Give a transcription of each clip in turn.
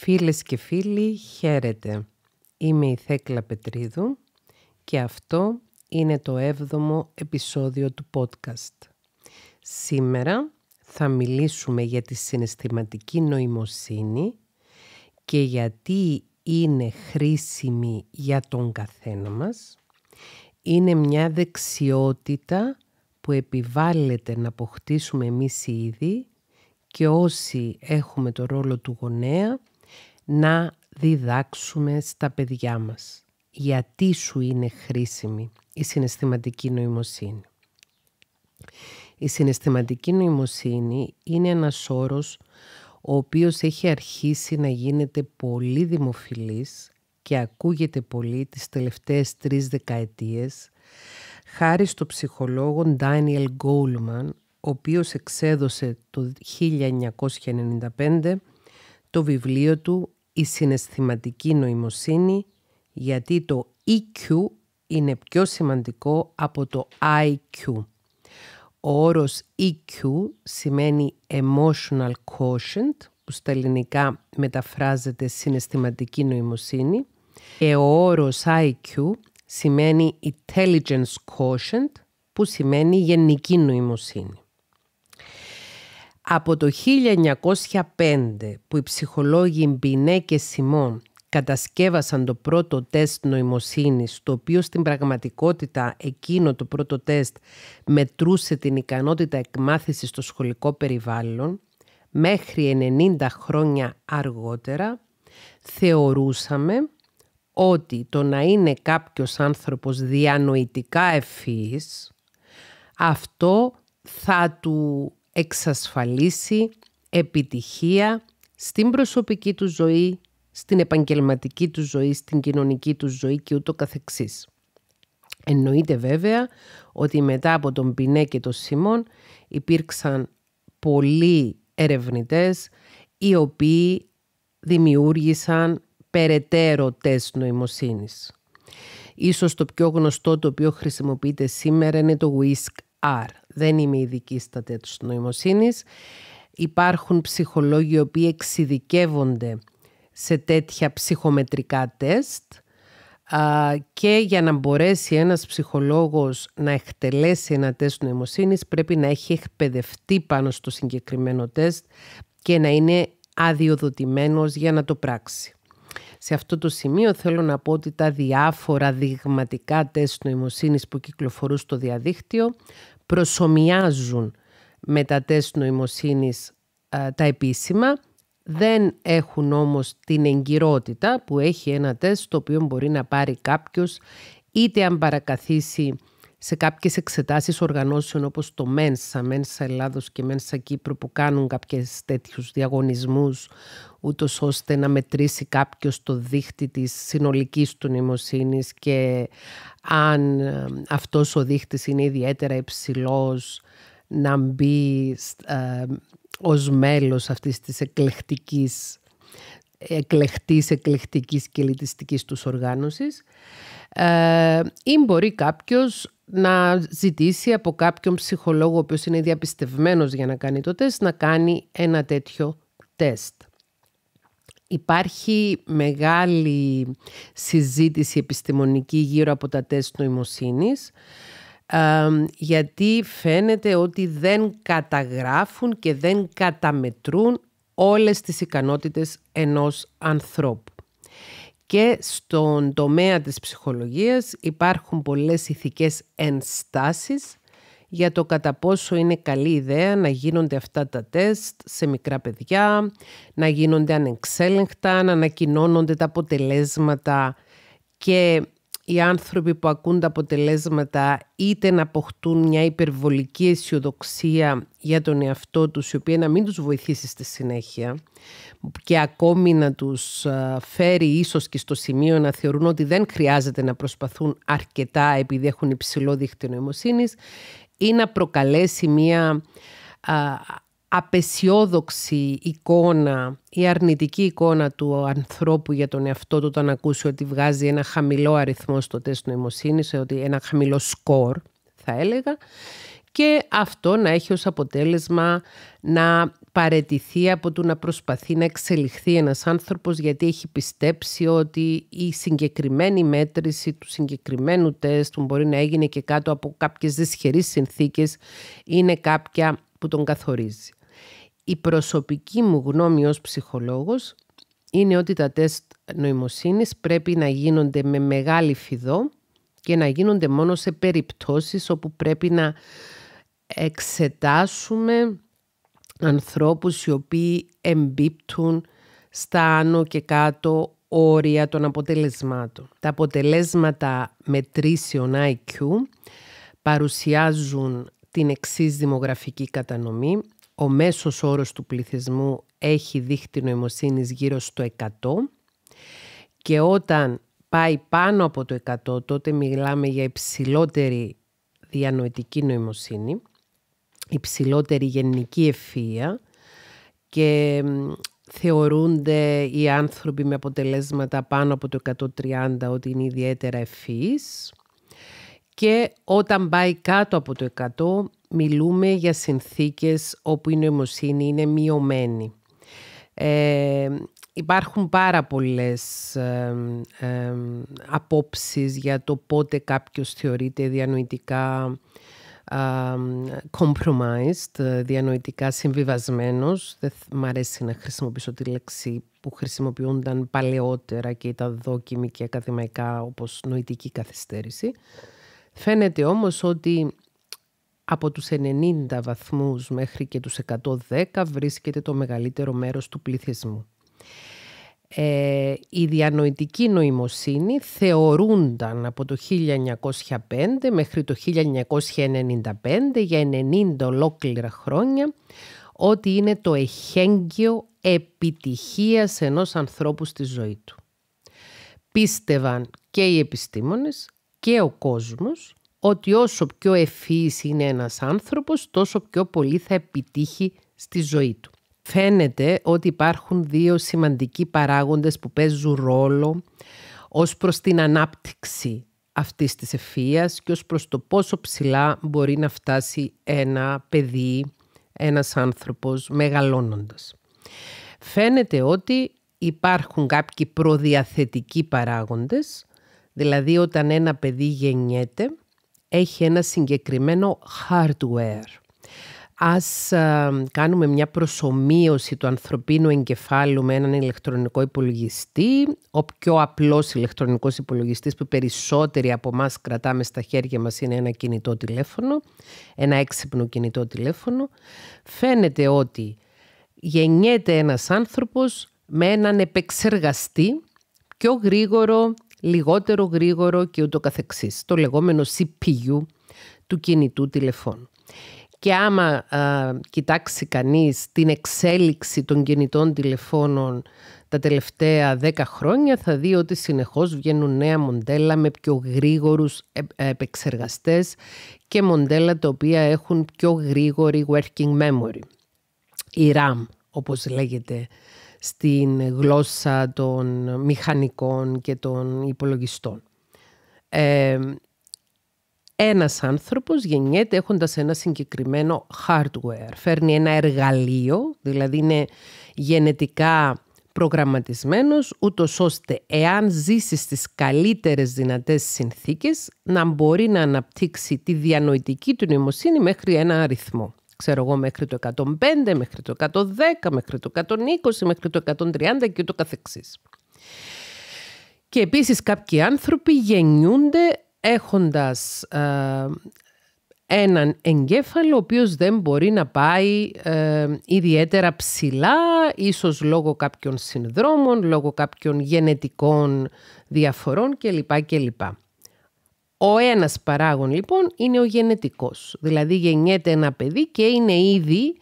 Φίλες και φίλοι, χαίρετε. Είμαι η Θέκλα Πετρίδου και αυτό είναι το 7ο επεισόδιο του podcast. Σήμερα θα μιλήσουμε για τη συναισθηματική νοημοσύνη και γιατί είναι χρήσιμη για τον καθένα μας. Είναι μια δεξιότητα που επιβάλλεται να αποκτήσουμε εμείς οι ίδιοι και όσοι έχουμε το ρόλο του γονέα να διδάξουμε στα παιδιά μας γιατί σου είναι χρήσιμη η συναισθηματική νοημοσύνη. Η συναισθηματική νοημοσύνη είναι ένας όρος ο οποίος έχει αρχίσει να γίνεται πολύ δημοφιλής και ακούγεται πολύ τις τελευταίες τρεις δεκαετίες χάρη στο ψυχολόγο Daniel Γκόλμαν, ο οποίος εξέδωσε το 1995 το βιβλίο του η συναισθηματική νοημοσύνη γιατί το EQ είναι πιο σημαντικό από το IQ. Ο όρος EQ σημαίνει Emotional Quotient, που στα ελληνικά μεταφράζεται συναισθηματική νοημοσύνη, και ο όρος IQ σημαίνει Intelligence Quotient, που σημαίνει γενική νοημοσύνη. Από το 1905 που οι ψυχολόγοι Μπινέ και Σιμών κατασκεύασαν το πρώτο τεστ νοημοσύνης, το οποίο στην πραγματικότητα εκείνο το πρώτο τεστ μετρούσε την ικανότητα εκμάθησης στο σχολικό περιβάλλον, μέχρι 90 χρόνια αργότερα, θεωρούσαμε ότι το να είναι κάποιος άνθρωπος διανοητικά ευφύης, αυτό θα του εξασφαλίσει επιτυχία στην προσωπική του ζωή, στην επαγγελματική του ζωή, στην κοινωνική του ζωή και ούτω καθεξής. Εννοείται βέβαια ότι μετά από τον Πινέ και τον Σιμών υπήρξαν πολλοί ερευνητές οι οποίοι δημιούργησαν περαιτέρω τεστ νοημοσύνης. Ίσως το πιο γνωστό το οποίο χρησιμοποιείται σήμερα είναι το WISC-R δεν είμαι ειδική στα τέτοια της νοημοσύνης. Υπάρχουν ψυχολόγοι οι οποίοι εξειδικεύονται σε τέτοια ψυχομετρικά τεστ και για να μπορέσει ένας ψυχολόγος να εκτελέσει ένα τεστ νοημοσύνης πρέπει να έχει εκπαιδευτεί πάνω στο συγκεκριμένο τεστ και να είναι αδειοδοτημένος για να το πράξει. Σε αυτό το σημείο θέλω να πω ότι τα διάφορα δειγματικά τεστ νοημοσύνης που κυκλοφορούν στο διαδίκτυο προσωμιάζουν με τα τεστ νοημοσύνης τα επίσημα, δεν έχουν όμως την εγκυρότητα που έχει ένα τεστ το οποίο μπορεί να πάρει κάποιος είτε αν παρακαθίσει σε κάποιες εξετάσεις οργανώσεων όπως το Μένσα, Μένσα Ελλάδος και Μένσα Κύπρου που κάνουν κάποιες τέτοιους διαγωνισμούς ούτως ώστε να μετρήσει κάποιος το δίχτυ της συνολικής του νοημοσύνης και αν αυτός ο δίχτυς είναι ιδιαίτερα υψηλός να μπει ε, ως μέλος αυτής της εκλεκτικής εκλεκτής, εκλεκτικής και τους οργάνωσης ε, ή μπορεί κάποιος να ζητήσει από κάποιον ψυχολόγο ο οποίος είναι διαπιστευμένος για να κάνει το τεστ να κάνει ένα τέτοιο τεστ. Υπάρχει μεγάλη συζήτηση επιστημονική γύρω από τα τεστ νοημοσύνης γιατί φαίνεται ότι δεν καταγράφουν και δεν καταμετρούν όλες τις ικανότητες ενός ανθρώπου. Και στον τομέα της ψυχολογίας υπάρχουν πολλές ηθικές ενστάσεις για το κατά πόσο είναι καλή ιδέα να γίνονται αυτά τα τεστ σε μικρά παιδιά, να γίνονται ανεξέλεγκτα, να ανακοινώνονται τα αποτελέσματα και οι άνθρωποι που ακούν τα αποτελέσματα είτε να αποκτούν μια υπερβολική αισιοδοξία για τον εαυτό τους η οποία να μην τους βοηθήσει στη συνέχεια και ακόμη να τους ε, φέρει ίσως και στο σημείο να θεωρούν ότι δεν χρειάζεται να προσπαθούν αρκετά επειδή έχουν υψηλό δίχτυο νοημοσύνης ή να προκαλέσει μία απεσιόδοξη εικόνα ή αρνητική εικόνα του ανθρώπου για τον εαυτό του όταν ακούσει ότι βγάζει ένα χαμηλό αριθμό στο τεστ νοημοσύνης, ε, ότι ένα χαμηλό σκορ θα έλεγα και αυτό να έχει ως αποτέλεσμα να παρετηθεί από το να προσπαθεί να εξελιχθεί ένας άνθρωπος γιατί έχει πιστέψει ότι η συγκεκριμένη μέτρηση του συγκεκριμένου τεστ που μπορεί να έγινε και κάτω από κάποιες δυσχερείς συνθήκες είναι κάποια που τον καθορίζει. Η προσωπική μου γνώμη ως ψυχολόγος είναι ότι τα τεστ νοημοσύνης πρέπει να γίνονται με μεγάλη φιδό και να γίνονται μόνο σε περιπτώσεις όπου πρέπει να εξετάσουμε ανθρώπους οι οποίοι εμπίπτουν στα άνω και κάτω όρια των αποτελεσμάτων. Τα αποτελέσματα μετρήσεων IQ παρουσιάζουν την εξής δημογραφική κατανομή. Ο μέσος όρος του πληθυσμού έχει δείχτη νοημοσύνης γύρω στο 100 και όταν πάει πάνω από το 100 τότε μιλάμε για υψηλότερη διανοητική νοημοσύνη υψηλότερη γενική ευφυΐα και θεωρούνται οι άνθρωποι με αποτελέσματα πάνω από το 130 ότι είναι ιδιαίτερα ευφύης και όταν πάει κάτω από το 100 μιλούμε για συνθήκες όπου η νοημοσύνη είναι μειωμένη. Ε, υπάρχουν πάρα πολλές ε, ε απόψεις για το πότε κάποιος θεωρείται διανοητικά compromised, ε, διανοητικά συμβιβασμένος. Δεν μ' αρέσει να χρησιμοποιήσω τη λέξη που χρησιμοποιούνταν παλαιότερα και ήταν δόκιμη και ακαδημαϊκά όπως νοητική καθυστέρηση. Φαίνεται όμως ότι από τους 90 βαθμούς μέχρι και τους 110 βρίσκεται το μεγαλύτερο μέρος του πληθυσμού ε, η διανοητική νοημοσύνη θεωρούνταν από το 1905 μέχρι το 1995 για 90 ολόκληρα χρόνια ότι είναι το εχέγγυο επιτυχίας ενός ανθρώπου στη ζωή του. Πίστευαν και οι επιστήμονες και ο κόσμος ότι όσο πιο ευφύης είναι ένας άνθρωπος τόσο πιο πολύ θα επιτύχει στη ζωή του φαίνεται ότι υπάρχουν δύο σημαντικοί παράγοντες που παίζουν ρόλο ως προς την ανάπτυξη αυτής της ευφύειας και ως προς το πόσο ψηλά μπορεί να φτάσει ένα παιδί, ένας άνθρωπος μεγαλώνοντας. Φαίνεται ότι υπάρχουν κάποιοι προδιαθετικοί παράγοντες, δηλαδή όταν ένα παιδί γεννιέται έχει ένα συγκεκριμένο hardware. Ας α, κάνουμε μια προσωμείωση του ανθρωπίνου εγκεφάλου με έναν ηλεκτρονικό υπολογιστή, ο πιο απλός ηλεκτρονικός υπολογιστής που περισσότεροι από εμάς κρατάμε στα χέρια μας είναι ένα κινητό τηλέφωνο, ένα έξυπνο κινητό τηλέφωνο. Φαίνεται ότι γεννιέται ένας άνθρωπος με έναν επεξεργαστή πιο γρήγορο, λιγότερο γρήγορο και ούτω καθεξής, το λεγόμενο CPU του κινητού τηλεφώνου. Και άμα α, κοιτάξει κανείς την εξέλιξη των κινητών τηλεφώνων τα τελευταία 10 χρόνια θα δει ότι συνεχώς βγαίνουν νέα μοντέλα με πιο γρήγορους ε, ε, επεξεργαστές και μοντέλα τα οποία έχουν πιο γρήγορη working memory. Η RAM, όπως λέγεται στην γλώσσα των μηχανικών και των υπολογιστών. Ε, ένας άνθρωπος γεννιέται έχοντας ένα συγκεκριμένο hardware. Φέρνει ένα εργαλείο, δηλαδή είναι γενετικά προγραμματισμένος, ούτως ώστε εάν ζήσει στις καλύτερες δυνατές συνθήκες να μπορεί να αναπτύξει τη διανοητική του νοημοσύνη μέχρι ένα αριθμό. Ξέρω εγώ μέχρι το 105, μέχρι το 110, μέχρι το 120, μέχρι το 130 και ούτω καθεξής. Και επίσης κάποιοι άνθρωποι γεννιούνται έχοντας ε, έναν εγκέφαλο ο οποίος δεν μπορεί να πάει ε, ιδιαίτερα ψηλά, ίσως λόγω κάποιων συνδρόμων, λόγω κάποιων γενετικών διαφορών κλπ. κλπ. Ο ένας παράγων λοιπόν είναι ο γενετικός, δηλαδή γεννιέται ένα παιδί και είναι ήδη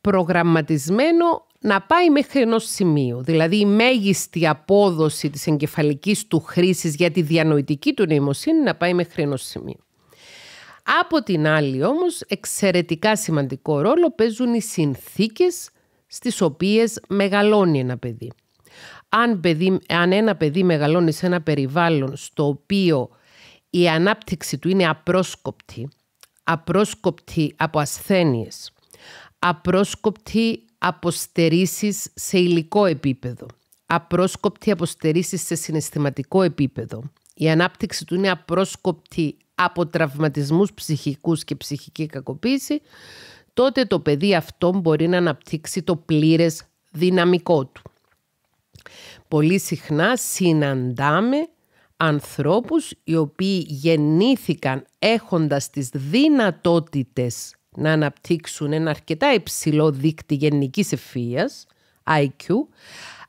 προγραμματισμένο να πάει μέχρι ενός σημείου. Δηλαδή η μέγιστη απόδοση της εγκεφαλικής του χρήσης για τη διανοητική του νοημοσύνη να πάει μέχρι ενός σημείου. Από την άλλη όμως εξαιρετικά σημαντικό ρόλο παίζουν οι συνθήκες στις οποίες μεγαλώνει ένα παιδί. Αν, παιδί, αν ένα παιδί μεγαλώνει σε ένα περιβάλλον στο οποίο η ανάπτυξη του είναι απρόσκοπτη, απρόσκοπτη από ασθένειες, απρόσκοπτη αποστερήσεις σε υλικό επίπεδο, απρόσκοπτη αποστερήσεις σε συναισθηματικό επίπεδο. Η ανάπτυξη του είναι απρόσκοπτη από τραυματισμούς ψυχικούς και ψυχική κακοποίηση, τότε το παιδί αυτό μπορεί να αναπτύξει το πλήρες δυναμικό του. Πολύ συχνά συναντάμε ανθρώπους οι οποίοι γεννήθηκαν έχοντας τις δυνατότητες να αναπτύξουν ένα αρκετά υψηλό δίκτυ γενικής ευφυΐας, IQ,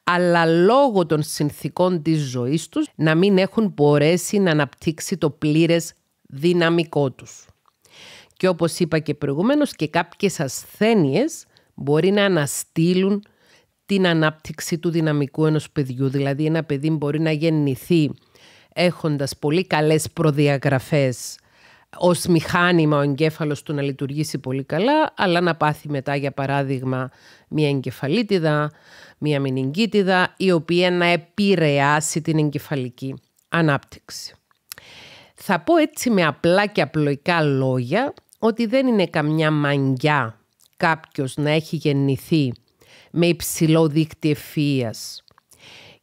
αλλά λόγω των συνθήκων της ζωής τους να μην έχουν μπορέσει να αναπτύξει το πλήρες δυναμικό τους. Και όπως είπα και προηγουμένως και κάποιες ασθένειες μπορεί να αναστείλουν την ανάπτυξη του δυναμικού ενός παιδιού. Δηλαδή ένα παιδί μπορεί να γεννηθεί έχοντας πολύ καλές προδιαγραφές ως μηχάνημα ο εγκέφαλος του να λειτουργήσει πολύ καλά, αλλά να πάθει μετά, για παράδειγμα, μια εγκεφαλίτιδα, μια μηνυγκίτιδα, η οποία να επηρεάσει την εγκεφαλική ανάπτυξη. Θα πω έτσι με απλά και απλοϊκά λόγια ότι δεν είναι καμιά μαγιά κάποιος να έχει γεννηθεί με υψηλό δίκτυ ευφυΐας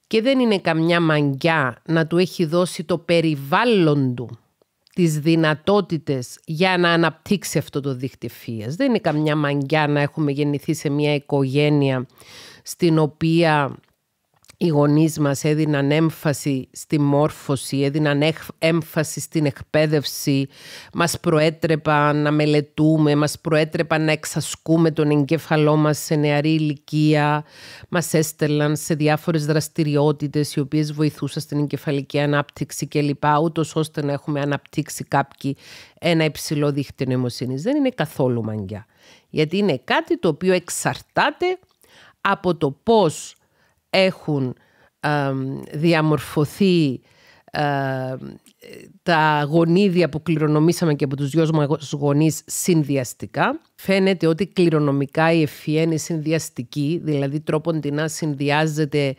και δεν είναι καμιά μαγιά να του έχει δώσει το περιβάλλον του τις δυνατότητες για να αναπτύξει αυτό το δίκτυο φίας. Δεν είναι καμιά μαγκιά να έχουμε γεννηθεί σε μια οικογένεια στην οποία οι γονείς μας έδιναν έμφαση στη μόρφωση, έδιναν έμφαση στην εκπαίδευση, μας προέτρεπαν να μελετούμε, μας προέτρεπαν να εξασκούμε τον εγκέφαλό μας σε νεαρή ηλικία, μας έστελναν σε διάφορες δραστηριότητες οι οποίες βοηθούσαν στην εγκεφαλική ανάπτυξη κλπ. Ούτως ώστε να έχουμε αναπτύξει κάποιοι ένα υψηλό δίχτυ νοημοσύνης. Δεν είναι καθόλου μαγκιά, γιατί είναι κάτι το οποίο εξαρτάται από το πώς έχουν διαμορφωθεί τα γονίδια που κληρονομήσαμε και από τους δυο μας γονείς συνδυαστικά. Φαίνεται ότι κληρονομικά η ευφυία e είναι συνδυαστική, δηλαδή τρόπον την να συνδυάζεται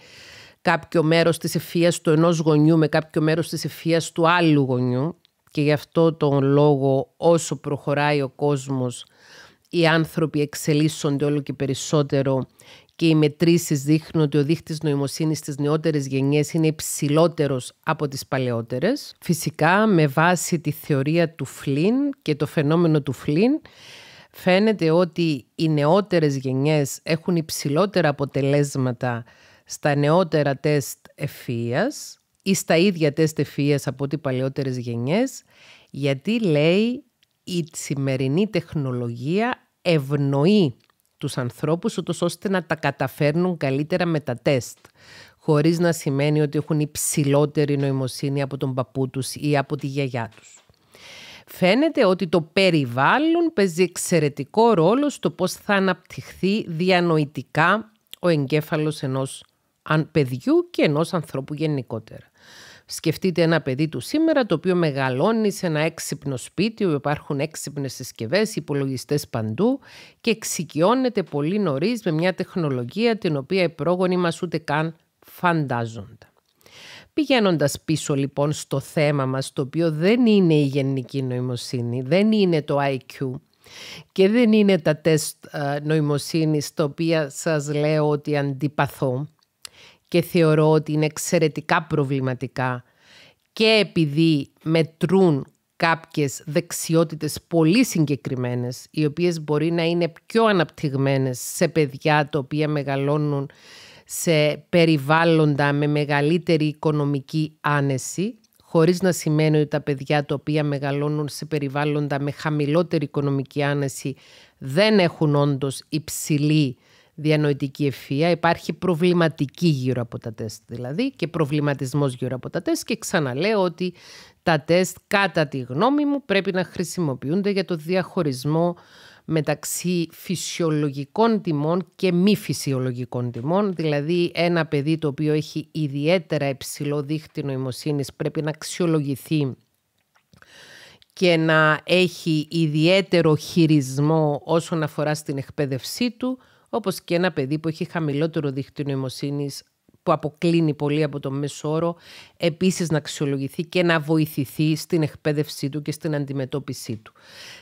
κάποιο μέρος της ευφυίας e του ενός γονιού με κάποιο μέρος της ευφυίας e του άλλου γονιού και γι' αυτό τον λόγο όσο προχωράει ο κόσμος οι άνθρωποι εξελίσσονται όλο και περισσότερο και οι μετρήσεις δείχνουν ότι ο δείχτης νοημοσύνης στις νεότερες γενιές είναι υψηλότερος από τις παλαιότερες. Φυσικά, με βάση τη θεωρία του Φλίν και το φαινόμενο του Φλίν, φαίνεται ότι οι νεότερες γενιές έχουν υψηλότερα αποτελέσματα στα νεότερα τεστ ευφυία ή στα ίδια τεστ ευφυία από ό,τι παλαιότερες γενιές, γιατί λέει η στα ιδια τεστ εφιάς απο τεχνολογία ευνοεί τους ανθρώπους ούτως ώστε να τα καταφέρνουν καλύτερα με τα τεστ χωρίς να σημαίνει ότι έχουν υψηλότερη νοημοσύνη από τον παππού τους ή από τη γιαγιά τους. Φαίνεται ότι το περιβάλλον παίζει εξαιρετικό ρόλο στο πώς θα αναπτυχθεί διανοητικά ο εγκέφαλος ενός παιδιού και ενός ανθρώπου γενικότερα. Σκεφτείτε ένα παιδί του σήμερα το οποίο μεγαλώνει σε ένα έξυπνο σπίτι όπου υπάρχουν έξυπνες συσκευές, υπολογιστές παντού και εξοικειώνεται πολύ νωρίς με μια τεχνολογία την οποία οι πρόγονοι μας ούτε καν φαντάζονται. Πηγαίνοντας πίσω λοιπόν στο θέμα μας, το οποίο δεν είναι η γενική νοημοσύνη, δεν είναι το IQ και δεν είναι τα τεστ ε, νοημοσύνης, τα οποία σας λέω ότι αντιπαθώ, και θεωρώ ότι είναι εξαιρετικά προβληματικά και επειδή μετρούν κάποιες δεξιότητες πολύ συγκεκριμένες, οι οποίες μπορεί να είναι πιο αναπτυγμένες σε παιδιά τα οποία μεγαλώνουν σε περιβάλλοντα με μεγαλύτερη οικονομική άνεση, χωρίς να σημαίνει ότι τα παιδιά τα οποία μεγαλώνουν σε περιβάλλοντα με χαμηλότερη οικονομική άνεση δεν έχουν όντως υψηλή διανοητική ευφία, υπάρχει προβληματική γύρω από τα τεστ δηλαδή και προβληματισμός γύρω από τα τεστ και ξαναλέω ότι τα τεστ κατά τη γνώμη μου πρέπει να χρησιμοποιούνται για το διαχωρισμό μεταξύ φυσιολογικών τιμών και μη φυσιολογικών τιμών. Δηλαδή ένα παιδί το οποίο έχει ιδιαίτερα υψηλό δίχτυ νοημοσύνης πρέπει να αξιολογηθεί και να έχει ιδιαίτερο χειρισμό όσον αφορά στην εκπαίδευσή του όπως και ένα παιδί που έχει χαμηλότερο δίκτυο νοημοσύνης που αποκλίνει πολύ από το μέσο όρο, επίσης να αξιολογηθεί και να βοηθηθεί στην εκπαίδευσή του και στην αντιμετώπιση του.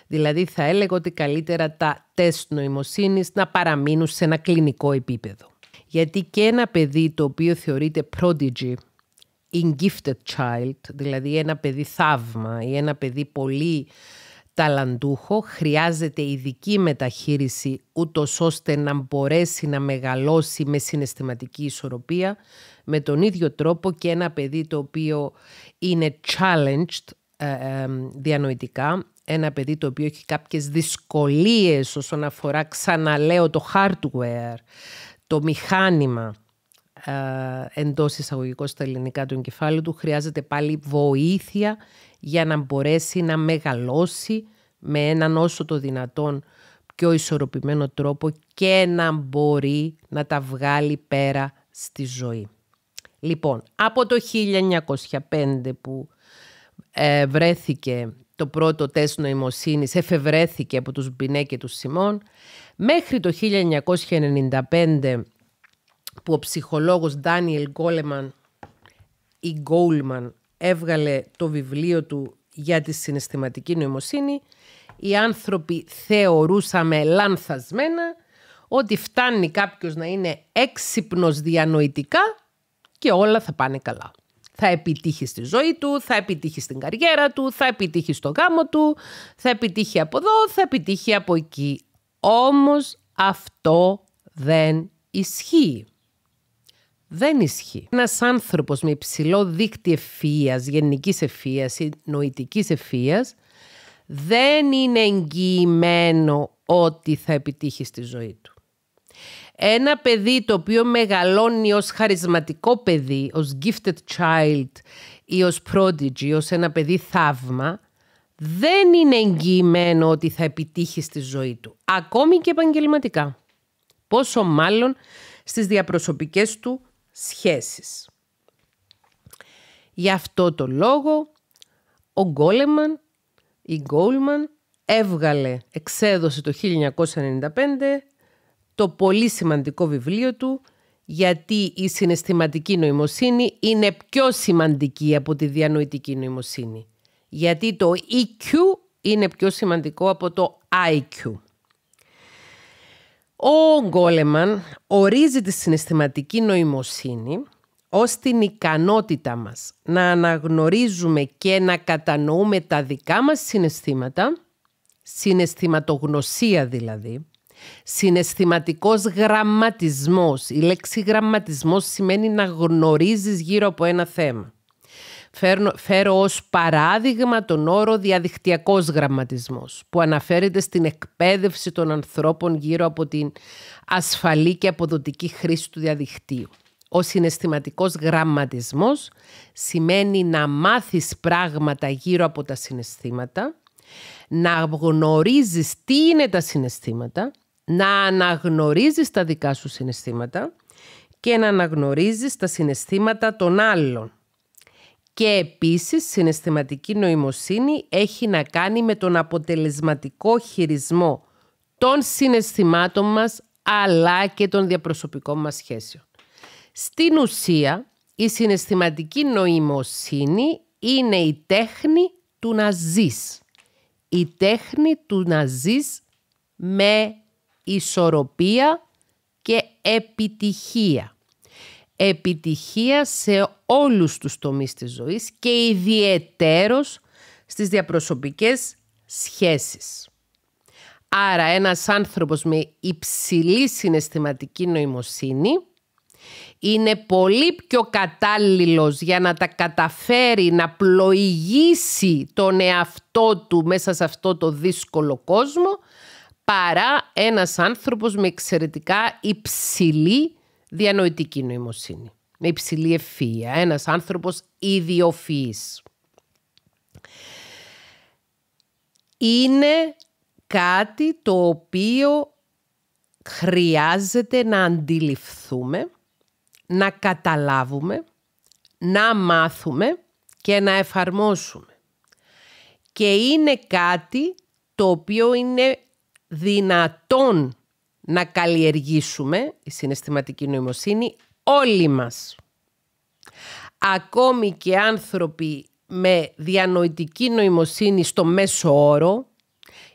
Δηλαδή θα έλεγα ότι καλύτερα τα τεστ νοημοσύνης να παραμείνουν σε ένα κλινικό επίπεδο. Γιατί και ένα παιδί το οποίο θεωρείται prodigy, in gifted child, δηλαδή ένα παιδί θαύμα ή ένα παιδί πολύ ταλαντούχο, χρειάζεται ειδική μεταχείριση ούτως ώστε να μπορέσει να μεγαλώσει με συναισθηματική ισορροπία με τον ίδιο τρόπο και ένα παιδί το οποίο είναι challenged ε, διανοητικά, ένα παιδί το οποίο έχει κάποιες δυσκολίες όσον αφορά, ξαναλέω, το hardware, το μηχάνημα ε, εντός εισαγωγικών στα ελληνικά του εγκεφάλου του, χρειάζεται πάλι βοήθεια για να μπορέσει να μεγαλώσει με έναν όσο το δυνατόν πιο ισορροπημένο τρόπο και να μπορεί να τα βγάλει πέρα στη ζωή. Λοιπόν, από το 1905 που ε, βρέθηκε το πρώτο τεστ νοημοσύνης, εφευρέθηκε από τους Μπινέ και τους Σιμών, μέχρι το 1995 που ο ψυχολόγος Ντάνιελ Γκόλεμαν ή Γκόλμαν έβγαλε το βιβλίο του για τη συναισθηματική νοημοσύνη, οι άνθρωποι θεωρούσαμε λανθασμένα ότι φτάνει κάποιος να είναι έξυπνος διανοητικά και όλα θα πάνε καλά. Θα επιτύχει στη ζωή του, θα επιτύχει στην καριέρα του, θα επιτύχει στο γάμο του, θα επιτύχει από εδώ, θα επιτύχει από εκεί. Όμως αυτό δεν ισχύει. Δεν ισχύει. Ένας άνθρωπος με υψηλό δίκτυο ευφυία, γενικής ευφυία ή νοητικής ευφυία, δεν είναι εγγυημένο ότι θα επιτύχει στη ζωή του. Ένα παιδί το οποίο μεγαλώνει ως χαρισματικό παιδί, ως gifted child ή ως prodigy, ως ένα παιδί θαύμα, δεν είναι εγγυημένο ότι θα επιτύχει στη ζωή του, ακόμη και επαγγελματικά. Πόσο μάλλον στις διαπροσωπικές του σχέσεις. Γι' αυτό το λόγο ο Γκόλεμαν, η Γκόλμαν, έβγαλε, εξέδωσε το 1995 το πολύ σημαντικό βιβλίο του γιατί η συναισθηματική νοημοσύνη είναι πιο σημαντική από τη διανοητική νοημοσύνη. Γιατί το EQ είναι πιο σημαντικό από το IQ. Ο Γκόλεμαν ορίζει τη συναισθηματική νοημοσύνη ως την ικανότητα μας να αναγνωρίζουμε και να κατανοούμε τα δικά μας συναισθήματα, συναισθηματογνωσία δηλαδή, συναισθηματικός γραμματισμός. Η λέξη γραμματισμός σημαίνει να γνωρίζεις γύρω από ένα θέμα φέρνω, φέρω ως παράδειγμα τον όρο διαδικτυακός γραμματισμός που αναφέρεται στην εκπαίδευση των ανθρώπων γύρω από την ασφαλή και αποδοτική χρήση του διαδικτύου. Ο συναισθηματικός γραμματισμός σημαίνει να μάθεις πράγματα γύρω από τα συναισθήματα, να γνωρίζεις τι είναι τα συναισθήματα, να αναγνωρίζεις τα δικά σου συναισθήματα και να αναγνωρίζεις τα συναισθήματα των άλλων. Και επίσης, συναισθηματική νοημοσύνη έχει να κάνει με τον αποτελεσματικό χειρισμό των συναισθημάτων μας, αλλά και των διαπροσωπικών μας σχέσεων. Στην ουσία, η συναισθηματική νοημοσύνη είναι η τέχνη του να ζεις. Η τέχνη του να ζεις με ισορροπία και επιτυχία επιτυχία σε όλους τους τομείς της ζωής και ιδιαιτέρως στις διαπροσωπικές σχέσεις. Άρα ένας άνθρωπος με υψηλή συναισθηματική νοημοσύνη είναι πολύ πιο κατάλληλος για να τα καταφέρει να πλοηγήσει τον εαυτό του μέσα σε αυτό το δύσκολο κόσμο παρά ένας άνθρωπος με εξαιρετικά υψηλή διανοητική νοημοσύνη. Με υψηλή ευφυΐα. Ένας άνθρωπος ιδιοφυής. Είναι κάτι το οποίο χρειάζεται να αντιληφθούμε, να καταλάβουμε, να μάθουμε και να εφαρμόσουμε. Και είναι κάτι το οποίο είναι δυνατόν να καλλιεργήσουμε η συναισθηματική νοημοσύνη όλοι μας. Ακόμη και άνθρωποι με διανοητική νοημοσύνη στο μέσο όρο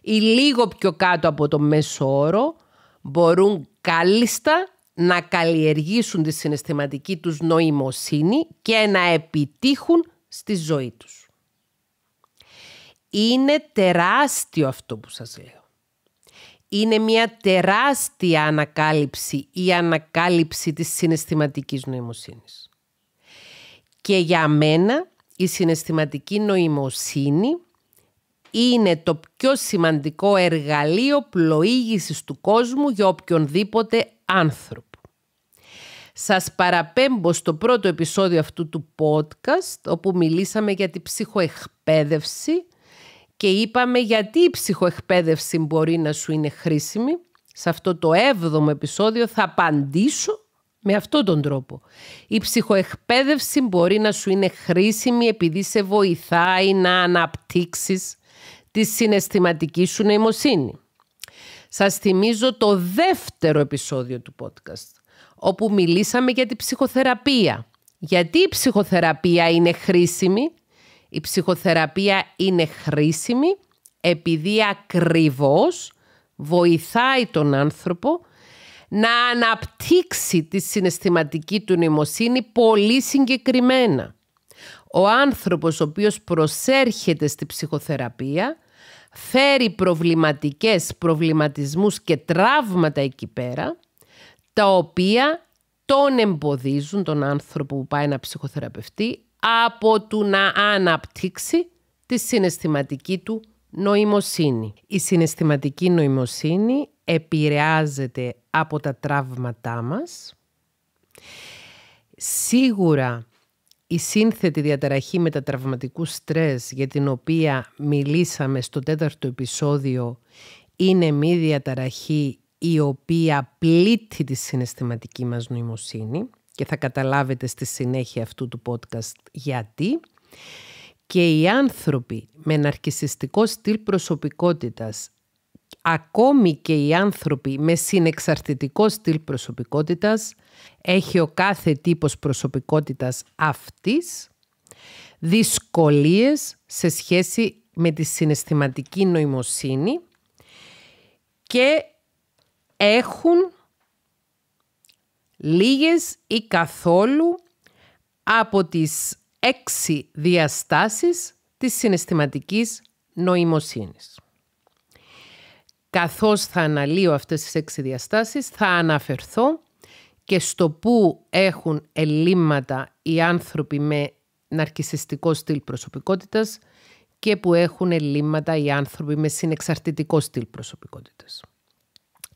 ή λίγο πιο κάτω από το μέσο όρο μπορούν κάλλιστα να καλλιεργήσουν τη συναισθηματική τους νοημοσύνη και να επιτύχουν στη ζωή τους. Είναι τεράστιο αυτό που σας λέω είναι μια τεράστια ανακάλυψη η ανακάλυψη της συναισθηματικής νοημοσύνης. Και για μένα η συναισθηματική νοημοσύνη είναι το πιο σημαντικό εργαλείο πλοήγησης του κόσμου για οποιονδήποτε άνθρωπο. Σας παραπέμπω στο πρώτο επεισόδιο αυτού του podcast όπου μιλήσαμε για τη ψυχοεκπαίδευση και είπαμε γιατί η ψυχοεκπαίδευση μπορεί να σου είναι χρήσιμη. Σε αυτό το έβδομο επεισόδιο θα απαντήσω με αυτόν τον τρόπο. Η ψυχοεκπαίδευση μπορεί να σου είναι χρήσιμη επειδή σε βοηθάει να αναπτύξεις τη συναισθηματική σου νοημοσύνη. Σας θυμίζω το δεύτερο επεισόδιο του podcast, όπου μιλήσαμε για τη ψυχοθεραπεία. Γιατί η ψυχοθεραπεία είναι χρήσιμη η ψυχοθεραπεία είναι χρήσιμη επειδή ακριβώς βοηθάει τον άνθρωπο να αναπτύξει τη συναισθηματική του νοημοσύνη πολύ συγκεκριμένα. Ο άνθρωπος ο οποίος προσέρχεται στη ψυχοθεραπεία φέρει προβληματικές, προβληματισμούς και τραύματα εκεί πέρα, τα οποία τον εμποδίζουν τον άνθρωπο που πάει να ψυχοθεραπευτεί από του να αναπτύξει τη συναισθηματική του νοημοσύνη. Η συναισθηματική νοημοσύνη επηρεάζεται από τα τραύματά μας. Σίγουρα η σύνθετη διαταραχή μετατραυματικού στρες για την οποία μιλήσαμε στο τέταρτο επεισόδιο είναι μη διαταραχή η οποία πλήττει τη συναισθηματική μας νοημοσύνη και θα καταλάβετε στη συνέχεια αυτού του podcast γιατί. Και οι άνθρωποι με ναρκισιστικό στυλ προσωπικότητας, ακόμη και οι άνθρωποι με συνεξαρτητικό στυλ προσωπικότητας, έχει ο κάθε τύπος προσωπικότητας αυτής δυσκολίες σε σχέση με τη συναισθηματική νοημοσύνη και έχουν λίγες ή καθόλου από τις έξι διαστάσεις της συναισθηματικής νοημοσύνης. Καθώς θα αναλύω αυτές τις έξι διαστάσεις, θα αναφερθώ και στο πού έχουν ελλείμματα οι άνθρωποι με ναρκισιστικό στυλ προσωπικότητας και που έχουν ελλείμματα οι άνθρωποι με συνεξαρτητικό στυλ προσωπικότητας.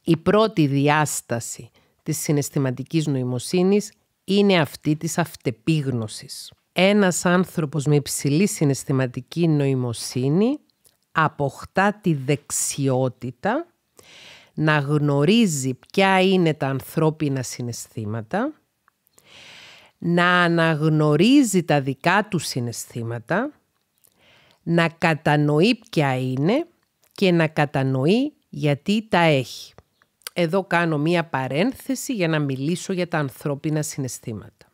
Η πρώτη διάσταση της συναισθηματικής νοημοσύνης είναι αυτή της αυτεπίγνωσης. Ένας άνθρωπος με υψηλή συναισθηματική νοημοσύνη αποκτά τη δεξιότητα να γνωρίζει ποια είναι τα ανθρώπινα συναισθήματα, να αναγνωρίζει τα δικά του συναισθήματα, να κατανοεί ποια είναι και να κατανοεί γιατί τα έχει. Εδώ κάνω μία παρένθεση για να μιλήσω για τα ανθρώπινα συναισθήματα.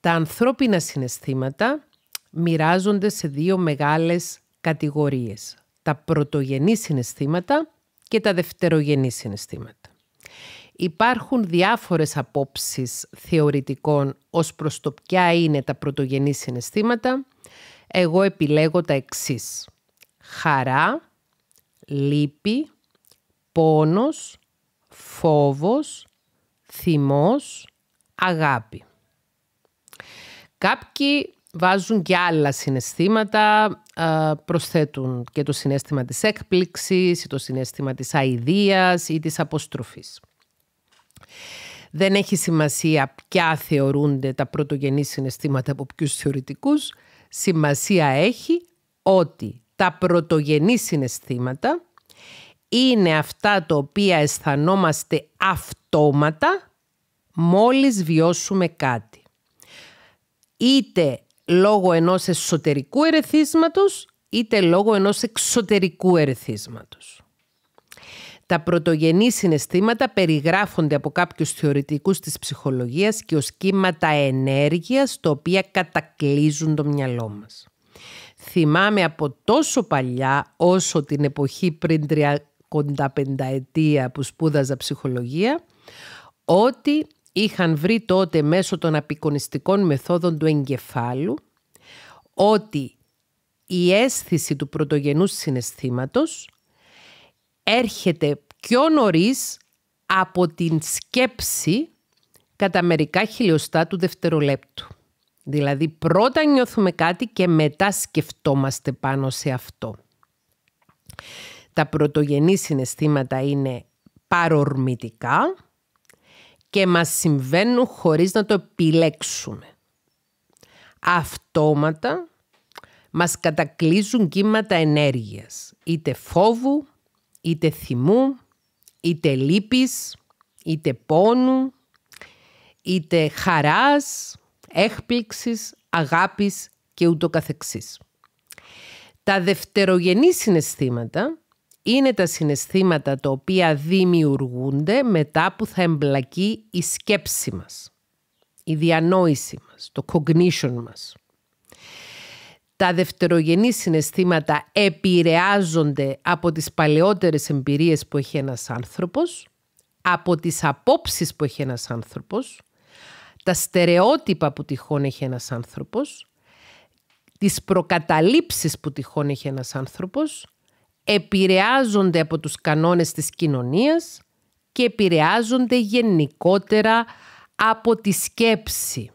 Τα ανθρώπινα συναισθήματα μοιράζονται σε δύο μεγάλες κατηγορίες. Τα πρωτογενή συναισθήματα και τα δευτερογενή συναισθήματα. Υπάρχουν διάφορες απόψεις θεωρητικών ως προς το ποια είναι τα πρωτογενή συναισθήματα. Εγώ επιλέγω τα εξής. Χαρά, λύπη, πόνος, φόβος, θυμός, αγάπη. Κάποιοι βάζουν και άλλα συναισθήματα, προσθέτουν και το συνέστημα της έκπληξης, το συνέστημα της αηδίας ή της αποστροφής. Δεν έχει σημασία ποια θεωρούνται τα πρωτογενή συναισθήματα από ποιους θεωρητικούς. Σημασία έχει ότι τα πρωτογενή συναισθήματα είναι αυτά τα οποία αισθανόμαστε αυτόματα μόλις βιώσουμε κάτι. Είτε λόγω ενός εσωτερικού ερεθίσματος, είτε λόγω ενός εξωτερικού ερεθίσματος. Τα πρωτογενή συναισθήματα περιγράφονται από κάποιους θεωρητικούς της ψυχολογίας και ως κύματα ενέργειας, τα οποία κατακλείζουν το μυαλό μας θυμάμαι από τόσο παλιά όσο την εποχή πριν ετία που σπούδαζα ψυχολογία, ότι είχαν βρει τότε μέσω των απεικονιστικών μεθόδων του εγκεφάλου ότι η αίσθηση του πρωτογενούς συναισθήματος έρχεται πιο νωρίς από την σκέψη κατά μερικά χιλιοστά του δευτερολέπτου. Δηλαδή πρώτα νιώθουμε κάτι και μετά σκεφτόμαστε πάνω σε αυτό. Τα πρωτογενή συναισθήματα είναι παρορμητικά και μας συμβαίνουν χωρίς να το επιλέξουμε. Αυτόματα μας κατακλείζουν κύματα ενέργειας, είτε φόβου, είτε θυμού, είτε λύπης, είτε πόνου, είτε χαράς, έκπληξης, αγάπης και ούτω καθεξής. Τα δευτερογενή συναισθήματα είναι τα συναισθήματα τα οποία δημιουργούνται μετά που θα εμπλακεί η σκέψη μας, η διανόηση μας, το cognition μας. Τα δευτερογενή συναισθήματα επηρεάζονται από τις παλαιότερες εμπειρίες που έχει ένας άνθρωπος, από τις απόψεις που έχει ένας άνθρωπος, τα στερεότυπα που τυχόν έχει ένας άνθρωπος, τις προκαταλήψεις που τυχόν έχει ένας άνθρωπος, επηρεάζονται από τους κανόνες της κοινωνίας και επηρεάζονται γενικότερα από τη σκέψη.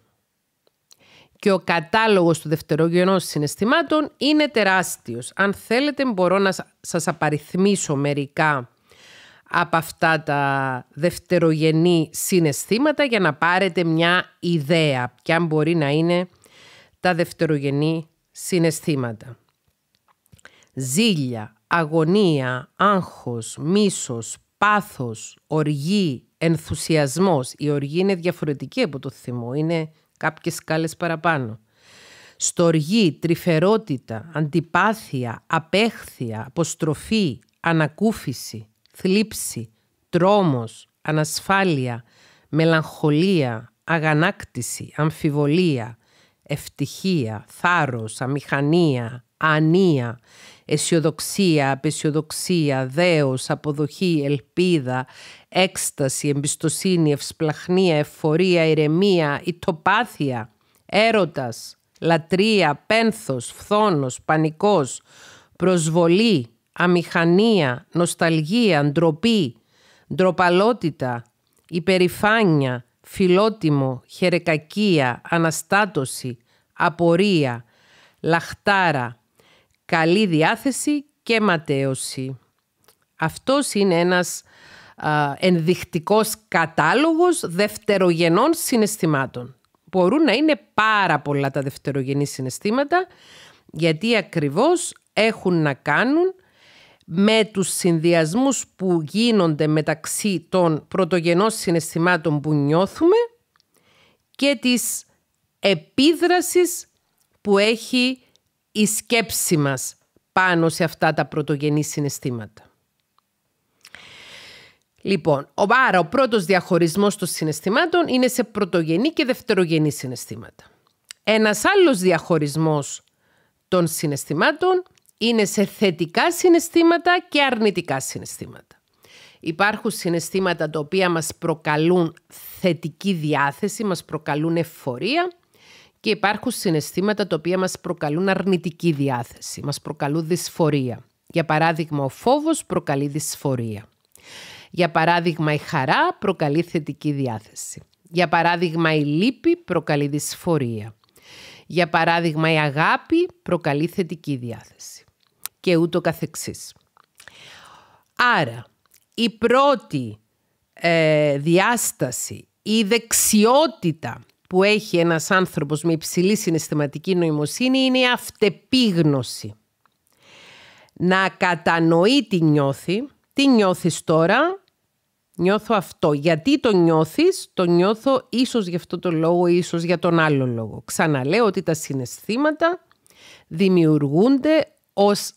Και ο κατάλογος του δευτερογενών συναισθημάτων είναι τεράστιος. Αν θέλετε μπορώ να σας απαριθμίσω μερικά από αυτά τα δευτερογενή συναισθήματα για να πάρετε μια ιδέα ποια μπορεί να είναι τα δευτερογενή συναισθήματα. Ζήλια, αγωνία, άγχος, μίσος, πάθος, οργή, ενθουσιασμός. Η οργή είναι διαφορετική από το θυμό, είναι κάποιες σκάλες παραπάνω. Στοργή, τρυφερότητα, αντιπάθεια, απέχθεια, αποστροφή, ανακούφιση, θλίψη, τρόμος, ανασφάλεια, μελαγχολία, αγανάκτηση, αμφιβολία, ευτυχία, θάρρος, αμηχανία, ανία, αισιοδοξία, απεσιοδοξία, δέος, αποδοχή, ελπίδα, έκσταση, εμπιστοσύνη, ευσπλαχνία, εφορία, ηρεμία, ητοπάθεια, έρωτας, λατρεία, πένθος, φθόνος, πανικός, προσβολή, αμηχανία, νοσταλγία, ντροπή, ντροπαλότητα, υπερηφάνεια, φιλότιμο, χερεκακία, αναστάτωση, απορία, λαχτάρα, καλή διάθεση και ματέωση. Αυτός είναι ένας α, ενδεικτικός κατάλογος δευτερογενών συναισθημάτων. Μπορούν να είναι πάρα πολλά τα δευτερογενή συναισθήματα, γιατί ακριβώς έχουν να κάνουν με τους συνδυασμούς που γίνονται μεταξύ των πρωτογενών συναισθημάτων που νιώθουμε και της επίδρασης που έχει η σκέψη μας πάνω σε αυτά τα πρωτογενή συναισθήματα. Λοιπόν, ο, άρα ο πρώτος διαχωρισμός των συναισθημάτων είναι σε πρωτογενή και δευτερογενή συναισθήματα. Ένας άλλος διαχωρισμός των συναισθημάτων είναι σε θετικά συναισθήματα και αρνητικά συναισθήματα. Υπάρχουν συναισθήματα τα οποία μας προκαλούν θετική διάθεση, μας προκαλούν εφορία και υπάρχουν συναισθήματα τα οποία μας προκαλούν αρνητική διάθεση, μας προκαλούν δυσφορία. Για παράδειγμα, ο φόβος προκαλεί δυσφορία. Για παράδειγμα, η χαρά προκαλεί θετική διάθεση. Για παράδειγμα, η λύπη προκαλεί δυσφορία. Για παράδειγμα, η αγάπη προκαλεί θετική διάθεση. Και ούτω καθεξής. Άρα, η πρώτη ε, διάσταση, η δεξιότητα που έχει ένας άνθρωπος με υψηλή συναισθηματική νοημοσύνη είναι η αυτεπίγνωση. Να κατανοεί τι νιώθει, τι νιώθεις τώρα, νιώθω αυτό. Γιατί το νιώθεις, το νιώθω ίσως για αυτό το λόγο, ίσως για τον άλλο λόγο. Ξαναλέω ότι τα συναισθήματα δημιουργούνται ως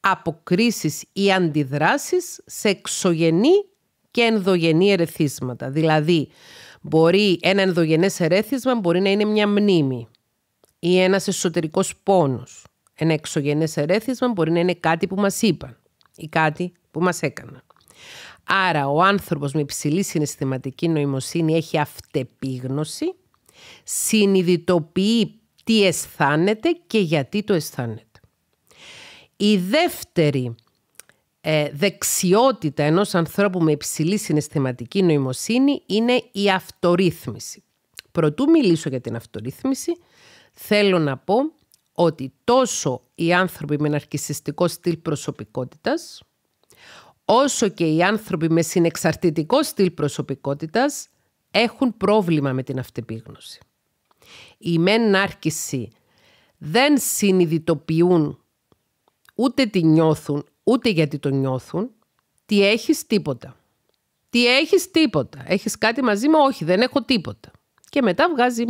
αποκρίσεις ή αντιδράσεις σε εξωγενή και ενδογενή ερεθίσματα. Δηλαδή, Μπορεί ένα ενδογενές ερέθισμα μπορεί να είναι μια μνήμη ή ένας εσωτερικός πόνος. Ένα εξωγενές ερέθισμα μπορεί να είναι κάτι που μας είπαν ή κάτι που μας έκαναν. Άρα ο άνθρωπος με υψηλή συναισθηματική νοημοσύνη έχει αυτεπίγνωση, συνειδητοποιεί τι αισθάνεται και γιατί το αισθάνεται. Η δεύτερη ε, δεξιότητα ενός ανθρώπου με υψηλή συναισθηματική νοημοσύνη είναι η αυτορύθμιση. Προτού μιλήσω για την αυτορύθμιση, θέλω να πω ότι τόσο οι άνθρωποι με ναρκισιστικό στυλ προσωπικότητας, όσο και οι άνθρωποι με συνεξαρτητικό στυλ προσωπικότητας έχουν πρόβλημα με την αυτεπίγνωση. Οι μεν δεν συνειδητοποιούν ούτε τη νιώθουν ούτε γιατί το νιώθουν, τι έχεις τίποτα. Τι έχεις τίποτα. Έχεις κάτι μαζί μου, όχι δεν έχω τίποτα. Και μετά βγάζει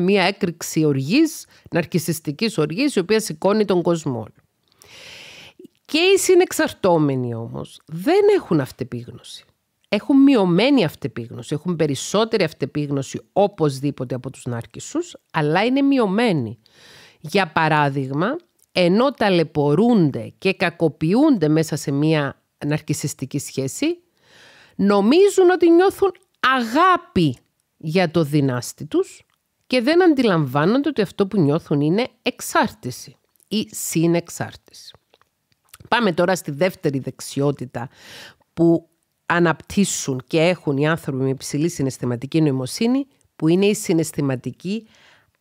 μια έκρηξη οργής, ναρκισιστικής οργής, η οποία σηκώνει τον κόσμο Και οι συνεξαρτόμενοι όμως δεν έχουν αυτεπίγνωση. Έχουν μειωμένη αυτεπίγνωση, έχουν περισσότερη αυτεπίγνωση οπωσδήποτε από τους ναρκισούς... αλλά είναι μειωμένη. Για παράδειγμα, ενώ ταλαιπωρούνται και κακοποιούνται μέσα σε μία ναρκισιστική σχέση, νομίζουν ότι νιώθουν αγάπη για το δυνάστη τους και δεν αντιλαμβάνονται ότι αυτό που νιώθουν είναι εξάρτηση ή συνεξάρτηση. Πάμε τώρα στη δεύτερη δεξιότητα που αναπτύσσουν και έχουν οι άνθρωποι με υψηλή συναισθηματική νοημοσύνη, που είναι η συναισθηματική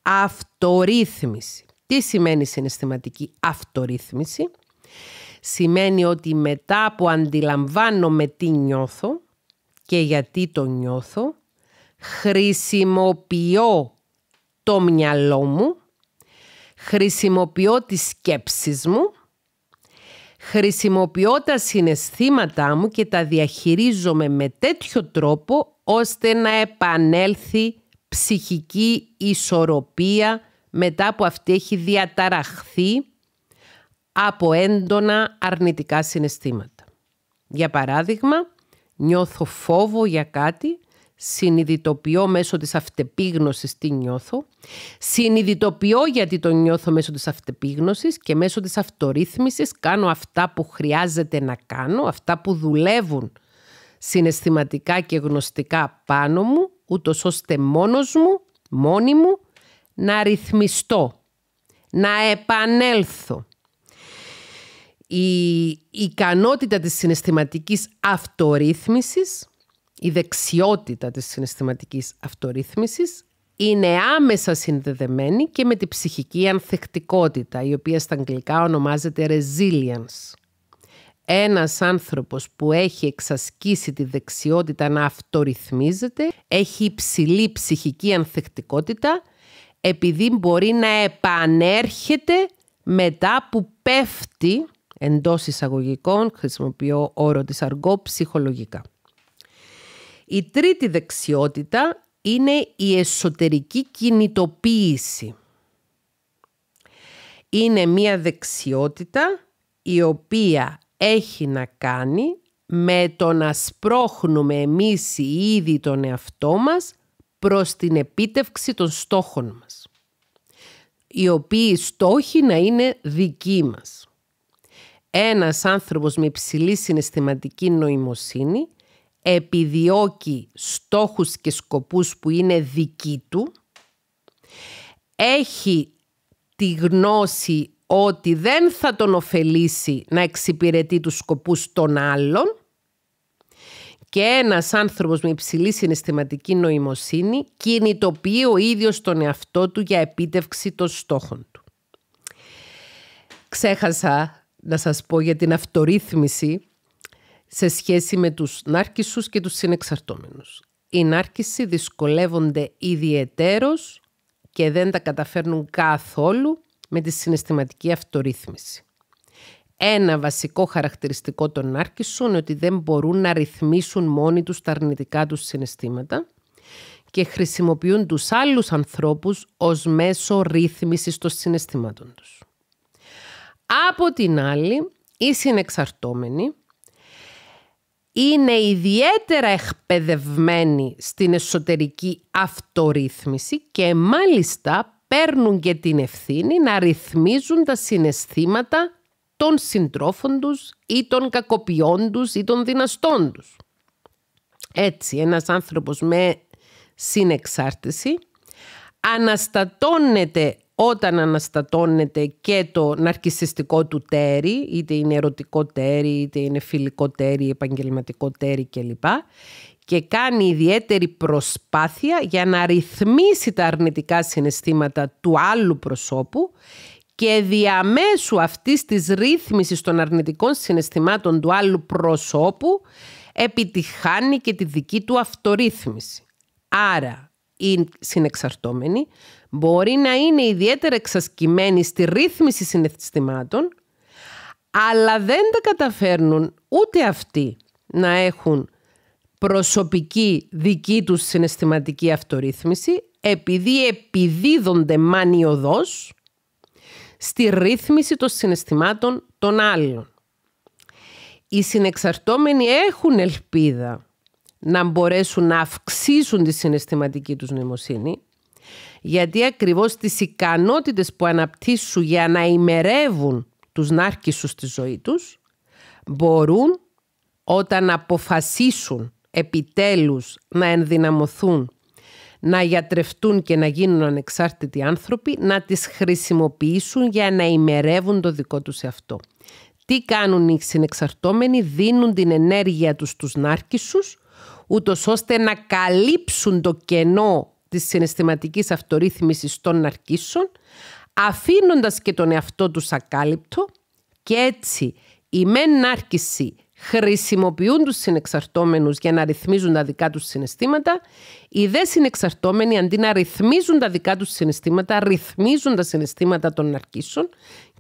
αυτορύθμιση. Τι σημαίνει συναισθηματική αυτορύθμιση. Σημαίνει ότι μετά που αντιλαμβάνομαι τι νιώθω και γιατί το νιώθω, χρησιμοποιώ το μυαλό μου, χρησιμοποιώ τις σκέψεις μου, χρησιμοποιώ τα συναισθήματά μου και τα διαχειρίζομαι με τέτοιο τρόπο ώστε να επανέλθει ψυχική ισορροπία μετά που αυτή έχει διαταραχθεί από έντονα αρνητικά συναισθήματα. Για παράδειγμα, νιώθω φόβο για κάτι, συνειδητοποιώ μέσω της αυτεπίγνωσης τι νιώθω, συνειδητοποιώ γιατί το νιώθω μέσω της αυτεπίγνωσης και μέσω της αυτορύθμισης κάνω αυτά που χρειάζεται να κάνω, αυτά που δουλεύουν συναισθηματικά και γνωστικά πάνω μου, ούτως ώστε μόνος μου, μόνη μου, να ρυθμιστώ, να επανέλθω. Η ικανότητα της συναισθηματικής αυτορύθμισης, η δεξιότητα της συναισθηματικής αυτορύθμισης είναι άμεσα συνδεδεμένη και με τη ψυχική ανθεκτικότητα, η οποία στα αγγλικά ονομάζεται resilience. Ένας άνθρωπος που έχει εξασκήσει τη δεξιότητα να αυτορυθμίζεται, έχει υψηλή ψυχική ανθεκτικότητα επειδή μπορεί να επανέρχεται μετά που πέφτει, εντός εισαγωγικών, χρησιμοποιώ όρο της αργό, ψυχολογικά. Η τρίτη δεξιότητα είναι η εσωτερική κινητοποίηση. Είναι μία δεξιότητα η οποία έχει να κάνει με το να σπρώχνουμε εμείς οι ίδιοι τον εαυτό μας προς την επίτευξη των στόχων μας, οι οποίοι στόχοι να είναι δικοί μας. Ένας άνθρωπος με υψηλή συναισθηματική νοημοσύνη επιδιώκει στόχους και σκοπούς που είναι δικοί του, έχει τη γνώση ότι δεν θα τον ωφελήσει να εξυπηρετεί τους σκοπούς των άλλων και ένας άνθρωπος με υψηλή συναισθηματική νοημοσύνη κινητοποιεί ο ίδιος τον εαυτό του για επίτευξη των στόχων του. Ξέχασα να σας πω για την αυτορύθμιση σε σχέση με τους νάρκισους και τους συνεξαρτώμενους. Οι νάρκισοι δυσκολεύονται ιδιαιτέρως και δεν τα καταφέρνουν καθόλου με τη συναισθηματική αυτορύθμιση. Ένα βασικό χαρακτηριστικό των νάρκισσων είναι ότι δεν μπορούν να ρυθμίσουν μόνοι τους τα αρνητικά τους συναισθήματα και χρησιμοποιούν τους άλλους ανθρώπους ως μέσο ρύθμισης των συναισθημάτων τους. Από την άλλη, οι συνεξαρτόμενοι είναι ιδιαίτερα εκπαιδευμένοι στην εσωτερική αυτορύθμιση και μάλιστα παίρνουν και την ευθύνη να ρυθμίζουν τα συναισθήματα των συντρόφων τους ή των κακοποιών τους ή των δυναστών τους. Έτσι, ένας άνθρωπος με συνεξάρτηση αναστατώνεται όταν αναστατώνεται και το ναρκισιστικό του τέρι, είτε είναι ερωτικό τέρι, είτε είναι φιλικό τέρι, επαγγελματικό τέρι κλπ. Και κάνει ιδιαίτερη προσπάθεια για να ρυθμίσει τα αρνητικά συναισθήματα του άλλου προσώπου και διαμέσου αυτής της ρύθμισης των αρνητικών συναισθημάτων του άλλου προσώπου επιτυχάνει και τη δική του αυτορύθμιση. Άρα οι συνεξαρτώμενοι μπορεί να είναι ιδιαίτερα εξασκημένοι στη ρύθμιση συναισθημάτων αλλά δεν τα καταφέρνουν ούτε αυτοί να έχουν προσωπική δική τους συναισθηματική αυτορύθμιση επειδή επιδίδονται μανιωδώς στη ρύθμιση των συναισθημάτων των άλλων. Οι συνεξαρτώμενοι έχουν ελπίδα να μπορέσουν να αυξήσουν τη συναισθηματική τους νοημοσύνη, γιατί ακριβώς τις ικανότητες που αναπτύσσουν για να ημερεύουν τους νάρκισους στη ζωή τους, μπορούν όταν αποφασίσουν επιτέλους να ενδυναμωθούν να γιατρευτούν και να γίνουν ανεξάρτητοι άνθρωποι, να τις χρησιμοποιήσουν για να ημερεύουν το δικό τους εαυτό. Τι κάνουν οι συνεξαρτώμενοι, δίνουν την ενέργεια τους στους νάρκισσους, ούτως ώστε να καλύψουν το κενό της συναισθηματικής αυτορύθμισης των ναρκίσεων, αφήνοντας και τον εαυτό τους ακάλυπτο και έτσι η μεν νάρκηση χρησιμοποιούν τους συνεξαρτώμενους για να ρυθμίζουν τα δικά τους συναισθήματα. Οι δε συνεξαρτώμενοι αντί να ρυθμίζουν τα δικά τους συναισθήματα, ρυθμίζουν τα συναισθήματα των ναρκίσεων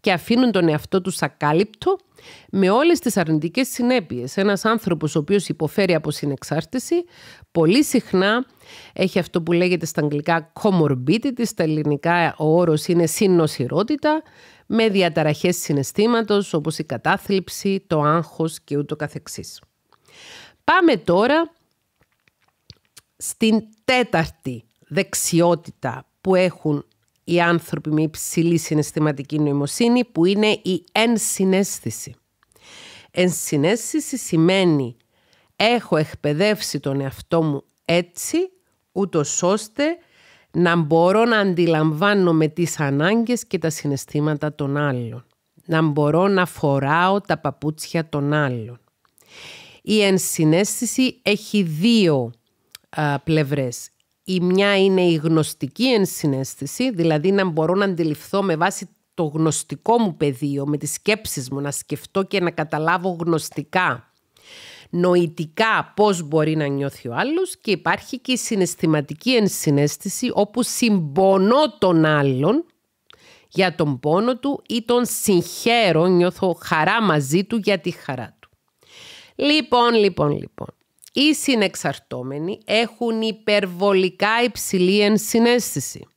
και αφήνουν τον εαυτό τους ακάλυπτο με όλες τις αρνητικές συνέπειες. Ένας άνθρωπος ο οποίος υποφέρει από συνεξάρτηση πολύ συχνά έχει αυτό που λέγεται στα αγγλικά comorbidity, στα ελληνικά ο όρος είναι συνοσυρότητα με διαταραχές συναισθήματος όπως η κατάθλιψη, το άγχος και ούτω καθεξής. Πάμε τώρα στην τέταρτη δεξιότητα που έχουν οι άνθρωποι με υψηλή συναισθηματική νοημοσύνη που είναι η ενσυναίσθηση. Ενσυναίσθηση σημαίνει έχω εκπαιδεύσει τον εαυτό μου έτσι ούτως ώστε να μπορώ να αντιλαμβάνομαι τις ανάγκες και τα συναισθήματα των άλλων. Να μπορώ να φοράω τα παπούτσια των άλλων. Η ενσυναίσθηση έχει δύο α, πλευρές. Η μια είναι η γνωστική ενσυναίσθηση, δηλαδή να μπορώ να αντιληφθώ με βάση το γνωστικό μου πεδίο, με τις σκέψεις μου, να σκεφτώ και να καταλάβω γνωστικά νοητικά πώς μπορεί να νιώθει ο άλλος και υπάρχει και η συναισθηματική ενσυναίσθηση όπου συμπονώ τον άλλον για τον πόνο του ή τον συγχαίρω, νιώθω χαρά μαζί του για τη χαρά του. Λοιπόν, λοιπόν, λοιπόν. Οι συνεξαρτώμενοι έχουν υπερβολικά υψηλή ενσυναίσθηση.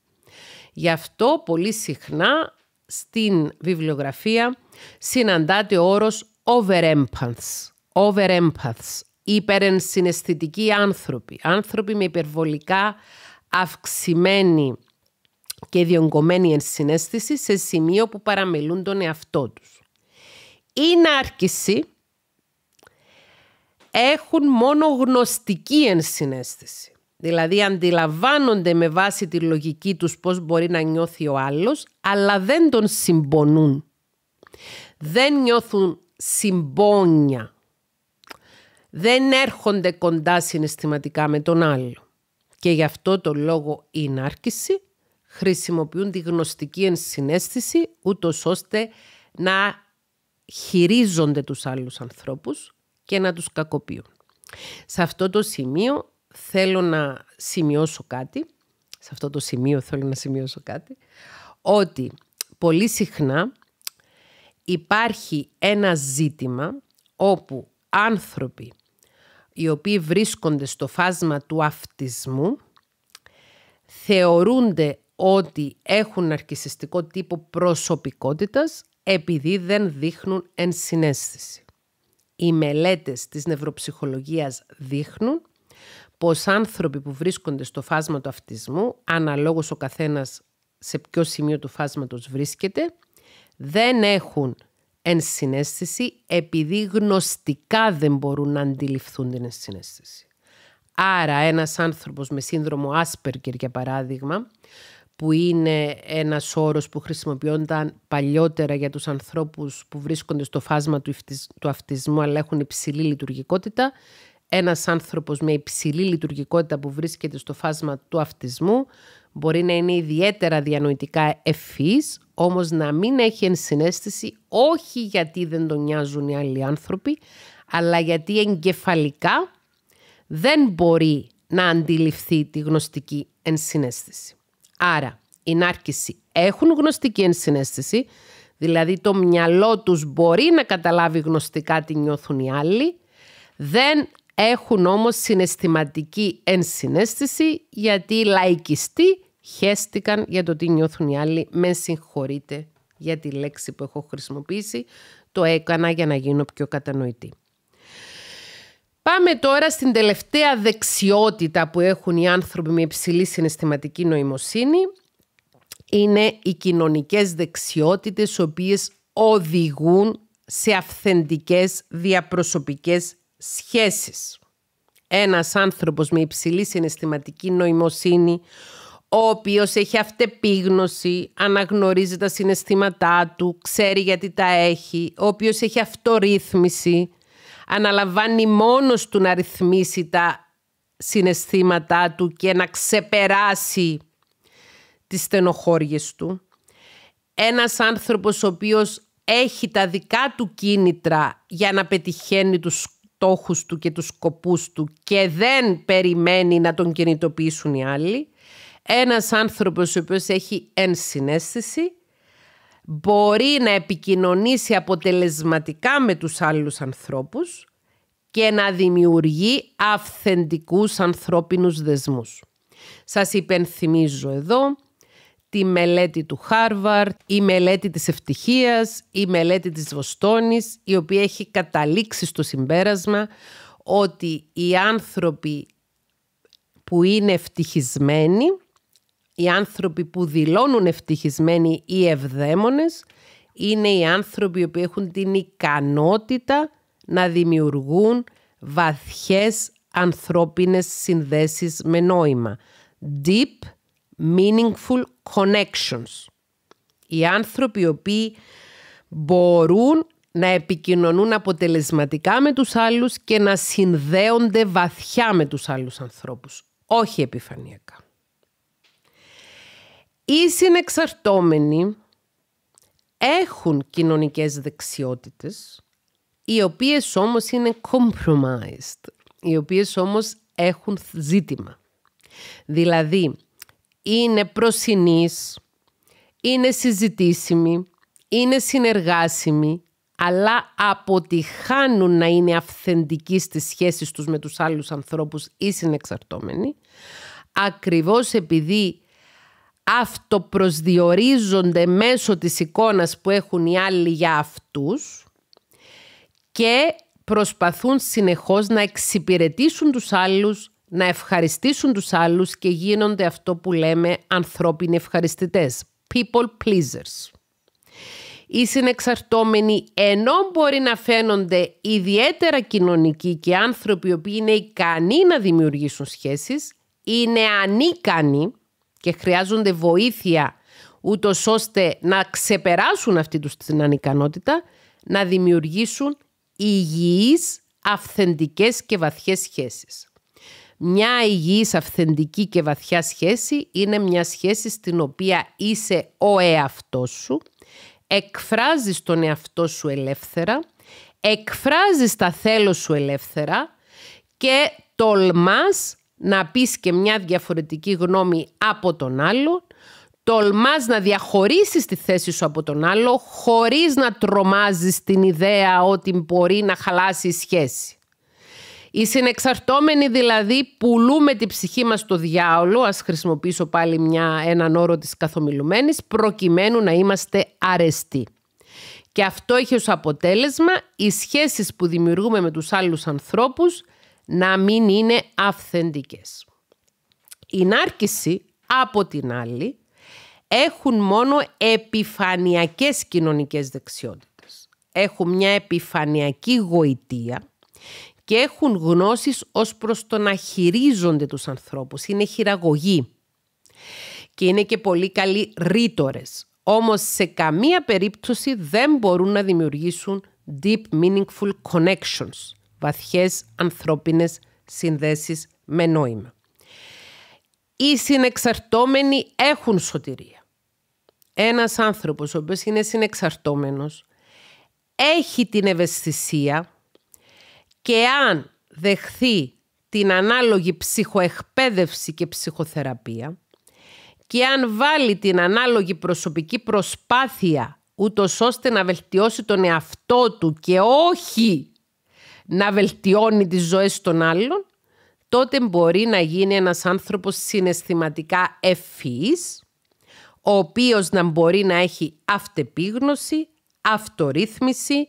Γι' αυτό πολύ συχνά στην βιβλιογραφία συναντάται ο όρος overempathy over-empaths, υπερενσυναισθητικοί άνθρωποι, άνθρωποι με υπερβολικά αυξημένη και διονγκωμένη ενσυναίσθηση σε σημείο που παραμελούν τον εαυτό τους. Οι νάρκησοι έχουν μόνο γνωστική ενσυναίσθηση. Δηλαδή αντιλαμβάνονται με βάση τη λογική τους πώς μπορεί να νιώθει ο άλλος, αλλά δεν τον συμπονούν. Δεν νιώθουν συμπόνια δεν έρχονται κοντά συναισθηματικά με τον άλλο. Και γι' αυτό το λόγο η νάρκηση χρησιμοποιούν τη γνωστική ενσυναίσθηση ούτως ώστε να χειρίζονται τους άλλους ανθρώπους και να τους κακοποιούν. Σε αυτό το σημείο θέλω να σημειώσω κάτι, σε αυτό το σημείο θέλω να σημειώσω κάτι, ότι πολύ συχνά υπάρχει ένα ζήτημα όπου άνθρωποι οι οποίοι βρίσκονται στο φάσμα του αυτισμού θεωρούνται ότι έχουν αρκισιστικό τύπο προσωπικότητας επειδή δεν δείχνουν ενσυναίσθηση. Οι μελέτες της νευροψυχολογίας δείχνουν πως άνθρωποι που βρίσκονται στο φάσμα του αυτισμού, αναλόγως ο καθένας σε ποιο σημείο του φάσματος βρίσκεται, δεν έχουν ενσυναίσθηση επειδή γνωστικά δεν μπορούν να αντιληφθούν την ενσυναίσθηση. Άρα ένας άνθρωπος με σύνδρομο Άσπερκερ, για παράδειγμα που είναι ένας όρος που χρησιμοποιούνταν παλιότερα για τους ανθρώπους που βρίσκονται στο φάσμα του, αυτισμού αλλά έχουν υψηλή λειτουργικότητα. Ένας άνθρωπος με υψηλή λειτουργικότητα που βρίσκεται στο φάσμα του αυτισμού μπορεί να είναι ιδιαίτερα διανοητικά ευφύς, όμως να μην έχει ενσυναίσθηση όχι γιατί δεν τον νοιάζουν οι άλλοι άνθρωποι, αλλά γιατί εγκεφαλικά δεν μπορεί να αντιληφθεί τη γνωστική ενσυναίσθηση. Άρα, οι νάρκησοι έχουν γνωστική ενσυναίσθηση, δηλαδή το μυαλό τους μπορεί να καταλάβει γνωστικά τι νιώθουν οι άλλοι, δεν έχουν όμως συναισθηματική ενσυναίσθηση γιατί οι λαϊκιστοί χέστηκαν για το τι νιώθουν οι άλλοι. Με συγχωρείτε για τη λέξη που έχω χρησιμοποιήσει. Το έκανα για να γίνω πιο κατανοητή. Πάμε τώρα στην τελευταία δεξιότητα που έχουν οι άνθρωποι με υψηλή συναισθηματική νοημοσύνη. Είναι οι κοινωνικές δεξιότητες, οι οποίες οδηγούν σε αυθεντικές διαπροσωπικές σχέσεις. Ένας άνθρωπος με υψηλή συναισθηματική νοημοσύνη, ο οποίος έχει αυτεπίγνωση, αναγνωρίζει τα συναισθήματά του, ξέρει γιατί τα έχει, ο οποίος έχει αυτορύθμιση, αναλαμβάνει μόνος του να ρυθμίσει τα συναισθήματά του και να ξεπεράσει τις στενοχώριες του. Ένας άνθρωπος ο οποίος έχει τα δικά του κίνητρα για να πετυχαίνει τους στόχους του και τους σκοπούς του και δεν περιμένει να τον κινητοποιήσουν οι άλλοι ένας άνθρωπος ο οποίος έχει ενσυναίσθηση μπορεί να επικοινωνήσει αποτελεσματικά με τους άλλους ανθρώπους και να δημιουργεί αυθεντικούς ανθρώπινους δεσμούς. Σας υπενθυμίζω εδώ τη μελέτη του Χάρβαρτ, η μελέτη της ευτυχίας, η μελέτη της Βοστόνης, η οποία έχει καταλήξει στο συμπέρασμα ότι οι άνθρωποι που είναι ευτυχισμένοι οι άνθρωποι που δηλώνουν ευτυχισμένοι ή ευδαίμονες είναι οι άνθρωποι που έχουν την ικανότητα να δημιουργούν βαθιές ανθρώπινες συνδέσεις με νόημα. Deep, meaningful connections. Οι άνθρωποι οι οποίοι μπορούν να επικοινωνούν αποτελεσματικά με τους άλλους και να συνδέονται βαθιά με τους άλλους ανθρώπους. Όχι επιφανειακά. Οι συνεξαρτώμενοι έχουν κοινωνικές δεξιότητες, οι οποίες όμως είναι compromised, οι οποίες όμως έχουν ζήτημα. Δηλαδή, είναι προσινείς, είναι συζητήσιμοι, είναι συνεργάσιμοι, αλλά αποτυχάνουν να είναι αυθεντικοί στις σχέσεις τους με τους άλλους ανθρώπους ή συνεξαρτώμενοι, ακριβώς επειδή αυτοπροσδιορίζονται μέσω της εικόνας που έχουν οι άλλοι για αυτούς και προσπαθούν συνεχώς να εξυπηρετήσουν τους άλλους, να ευχαριστήσουν τους άλλους και γίνονται αυτό που λέμε ανθρώπινοι ευχαριστητές, people pleasers. Οι συνεξαρτώμενοι, ενώ μπορεί να φαίνονται ιδιαίτερα κοινωνικοί και άνθρωποι οι οποίοι είναι ικανοί να δημιουργήσουν σχέσεις, είναι ανίκανοι και χρειάζονται βοήθεια ούτως ώστε να ξεπεράσουν αυτή τους την ανικανότητα, να δημιουργήσουν υγιείς, αυθεντικές και βαθιές σχέσεις. Μια υγιής, αυθεντική και βαθιά σχέση είναι μια σχέση στην οποία είσαι ο εαυτός σου, εκφράζεις τον εαυτό σου ελεύθερα, εκφράζεις τα θέλω σου ελεύθερα και τολμάς να πεις και μια διαφορετική γνώμη από τον άλλο, τολμάς να διαχωρίσεις τη θέση σου από τον άλλο χωρίς να τρομάζεις την ιδέα ότι μπορεί να χαλάσει η σχέση. Οι συνεξαρτώμενοι δηλαδή πουλούμε την ψυχή μας στο διάολο, ας χρησιμοποιήσω πάλι μια, έναν όρο της καθομιλουμένης, προκειμένου να είμαστε αρεστοί. Και αυτό έχει ως αποτέλεσμα οι σχέσεις που δημιουργούμε με τους άλλους ανθρώπους να μην είναι αυθεντικές. Η νάρκηση, από την άλλη, έχουν μόνο επιφανειακές κοινωνικές δεξιότητες. Έχουν μια επιφανειακή γοητεία και έχουν γνώσεις ως προς το να χειρίζονται τους ανθρώπους. Είναι χειραγωγοί και είναι και πολύ καλοί ρήτορες. Όμως σε καμία περίπτωση δεν μπορούν να δημιουργήσουν deep meaningful connections βαθιές ανθρώπινες συνδέσεις με νόημα. Οι συνεξαρτώμενοι έχουν σωτηρία. Ένας άνθρωπος ο οποίος είναι συνεξαρτώμενος έχει την ευαισθησία και αν δεχθεί την ανάλογη ψυχοεκπαίδευση και ψυχοθεραπεία και αν βάλει την ανάλογη προσωπική προσπάθεια ούτως ώστε να βελτιώσει τον εαυτό του και όχι να βελτιώνει τις ζωές των άλλων, τότε μπορεί να γίνει ένας άνθρωπος συναισθηματικά ευφυής, ο οποίος να μπορεί να έχει αυτεπίγνωση, αυτορύθμιση,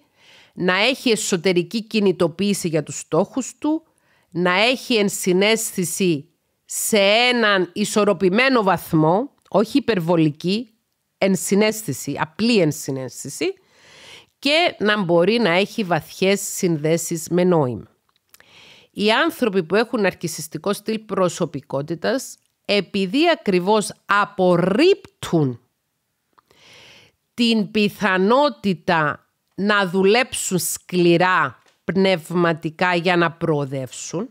να έχει εσωτερική κινητοποίηση για τους στόχους του, να έχει ενσυναίσθηση σε έναν ισορροπημένο βαθμό, όχι υπερβολική, ενσυναίσθηση, απλή ενσυναίσθηση, και να μπορεί να έχει βαθιές συνδέσεις με νόημα. Οι άνθρωποι που έχουν αρκισιστικό στυλ προσωπικότητας, επειδή ακριβώς απορρίπτουν την πιθανότητα να δουλέψουν σκληρά πνευματικά για να προοδεύσουν,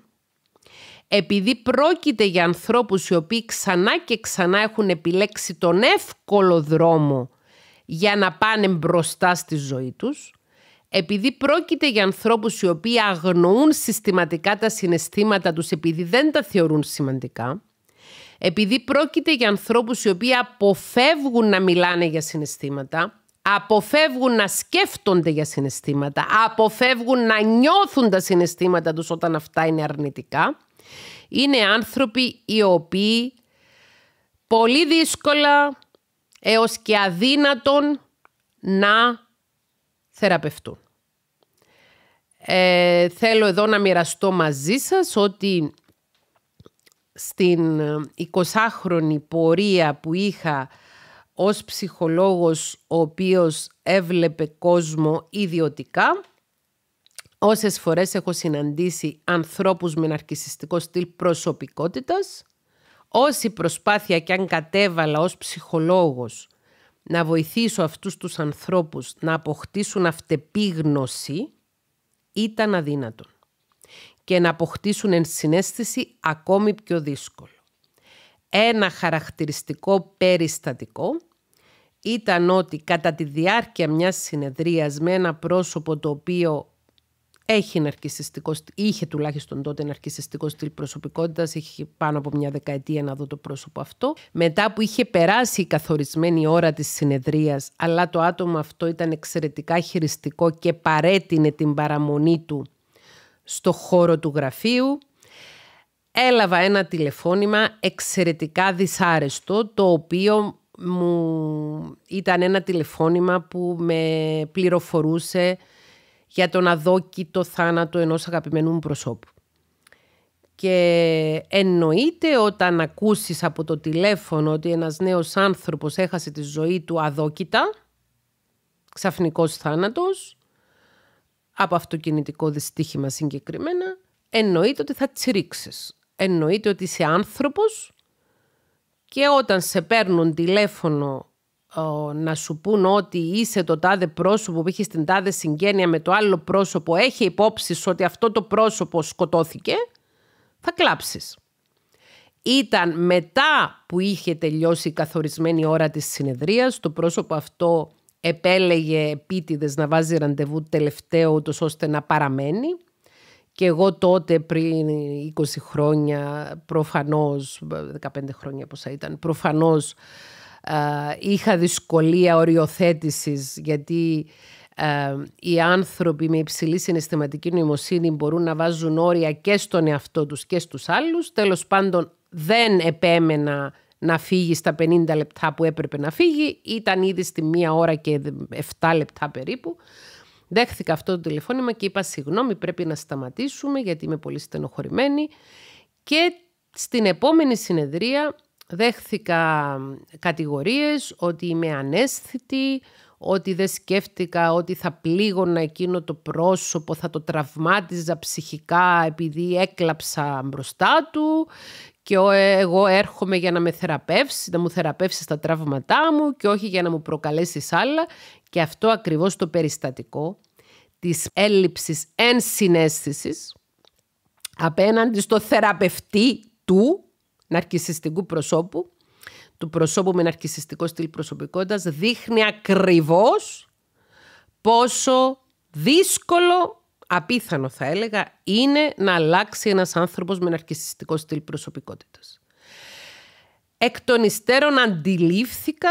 επειδή πρόκειται για ανθρώπους οι οποίοι ξανά και ξανά έχουν επιλέξει τον εύκολο δρόμο για να πάνε μπροστά στη ζωή τους, επειδή πρόκειται για ανθρώπους οι οποίοι αγνοούν συστηματικά τα συναισθήματα τους επειδή δεν τα θεωρούν σημαντικά, επειδή πρόκειται για ανθρώπους οι οποίοι αποφεύγουν να μιλάνε για συναισθήματα, αποφεύγουν να σκέφτονται για συναισθήματα, αποφεύγουν να νιώθουν τα συναισθήματα τους όταν αυτά είναι αρνητικά, είναι άνθρωποι οι οποίοι πολύ δύσκολα έως και αδύνατον να θεραπευτούν. Ε, θέλω εδώ να μοιραστώ μαζί σας ότι στην 20χρονη πορεία που είχα ως ψυχολόγος ο οποίος έβλεπε κόσμο ιδιωτικά, όσες φορές έχω συναντήσει ανθρώπους με ναρκισιστικό στυλ προσωπικότητας, όση προσπάθεια και αν κατέβαλα ως ψυχολόγος να βοηθήσω αυτούς τους ανθρώπους να αποκτήσουν αυτεπίγνωση ήταν αδύνατον και να αποκτήσουν ενσυναίσθηση ακόμη πιο δύσκολο. Ένα χαρακτηριστικό περιστατικό ήταν ότι κατά τη διάρκεια μιας συνεδρίας με ένα πρόσωπο το οποίο έχει ναρκιστικό, είχε τουλάχιστον τότε ναρκιστικό στυλ προσωπικότητας, είχε πάνω από μια δεκαετία να δω το πρόσωπο αυτό. Μετά που είχε περάσει η καθορισμένη ώρα της συνεδρίας, αλλά το άτομο αυτό ήταν εξαιρετικά χειριστικό και παρέτεινε την παραμονή του στο χώρο του γραφείου, έλαβα ένα τηλεφώνημα εξαιρετικά δυσάρεστο, το οποίο μου ήταν ένα τηλεφώνημα που με πληροφορούσε για τον αδόκητο θάνατο ενός αγαπημένου μου προσώπου. Και εννοείται όταν ακούσεις από το τηλέφωνο ότι ένας νέος άνθρωπος έχασε τη ζωή του αδόκητα, ξαφνικός θάνατος, από αυτοκινητικό δυστύχημα συγκεκριμένα, εννοείται ότι θα τσιρίξεις. Εννοείται ότι είσαι άνθρωπος και όταν σε παίρνουν τηλέφωνο να σου πούν ότι είσαι το τάδε πρόσωπο που είχε την τάδε συγγένεια με το άλλο πρόσωπο, έχει υπόψη ότι αυτό το πρόσωπο σκοτώθηκε, θα κλάψεις. Ήταν μετά που είχε τελειώσει η καθορισμένη ώρα της συνεδρίας, το πρόσωπο αυτό επέλεγε επίτηδες να βάζει ραντεβού τελευταίο ούτως ώστε να παραμένει. Και εγώ τότε πριν 20 χρόνια, προφανώς, 15 χρόνια πόσα ήταν, προφανώς ε, είχα δυσκολία οριοθέτησης γιατί ε, οι άνθρωποι με υψηλή συναισθηματική νοημοσύνη μπορούν να βάζουν όρια και στον εαυτό τους και στους άλλους. Τέλος πάντων δεν επέμενα να φύγει στα 50 λεπτά που έπρεπε να φύγει. Ήταν ήδη στη μία ώρα και 7 λεπτά περίπου. Δέχθηκα αυτό το τηλεφώνημα και είπα συγγνώμη πρέπει να σταματήσουμε γιατί είμαι πολύ στενοχωρημένη. Και στην επόμενη συνεδρία δέχθηκα κατηγορίες ότι είμαι ανέσθητη, ότι δεν σκέφτηκα ότι θα πλήγωνα εκείνο το πρόσωπο, θα το τραυμάτιζα ψυχικά επειδή έκλαψα μπροστά του και ε, εγώ έρχομαι για να με θεραπεύσει, να μου θεραπεύσει τα τραύματά μου και όχι για να μου προκαλέσεις άλλα. Και αυτό ακριβώς το περιστατικό της έλλειψης ενσυναίσθησης απέναντι στο θεραπευτή του ναρκισιστικού προσώπου, του προσώπου με ναρκισιστικό στυλ προσωπικότητας, δείχνει ακριβώς πόσο δύσκολο απίθανο θα έλεγα, είναι να αλλάξει ένας άνθρωπος με ναρκισιστικό στυλ προσωπικότητας. Εκ των υστέρων αντιλήφθηκα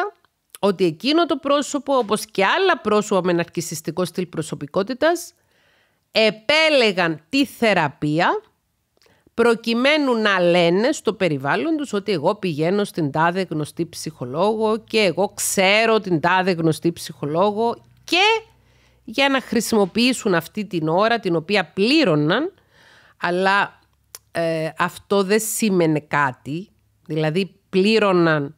ότι εκείνο το πρόσωπο, όπως και άλλα πρόσωπα με ναρκισιστικό στυλ προσωπικότητας, επέλεγαν τη θεραπεία προκειμένου να λένε στο περιβάλλον τους ότι εγώ πηγαίνω στην τάδε γνωστή ψυχολόγο και εγώ ξέρω την τάδε γνωστή ψυχολόγο και για να χρησιμοποιήσουν αυτή την ώρα την οποία πλήρωναν αλλά ε, αυτό δεν σήμαινε κάτι, δηλαδή πλήρωναν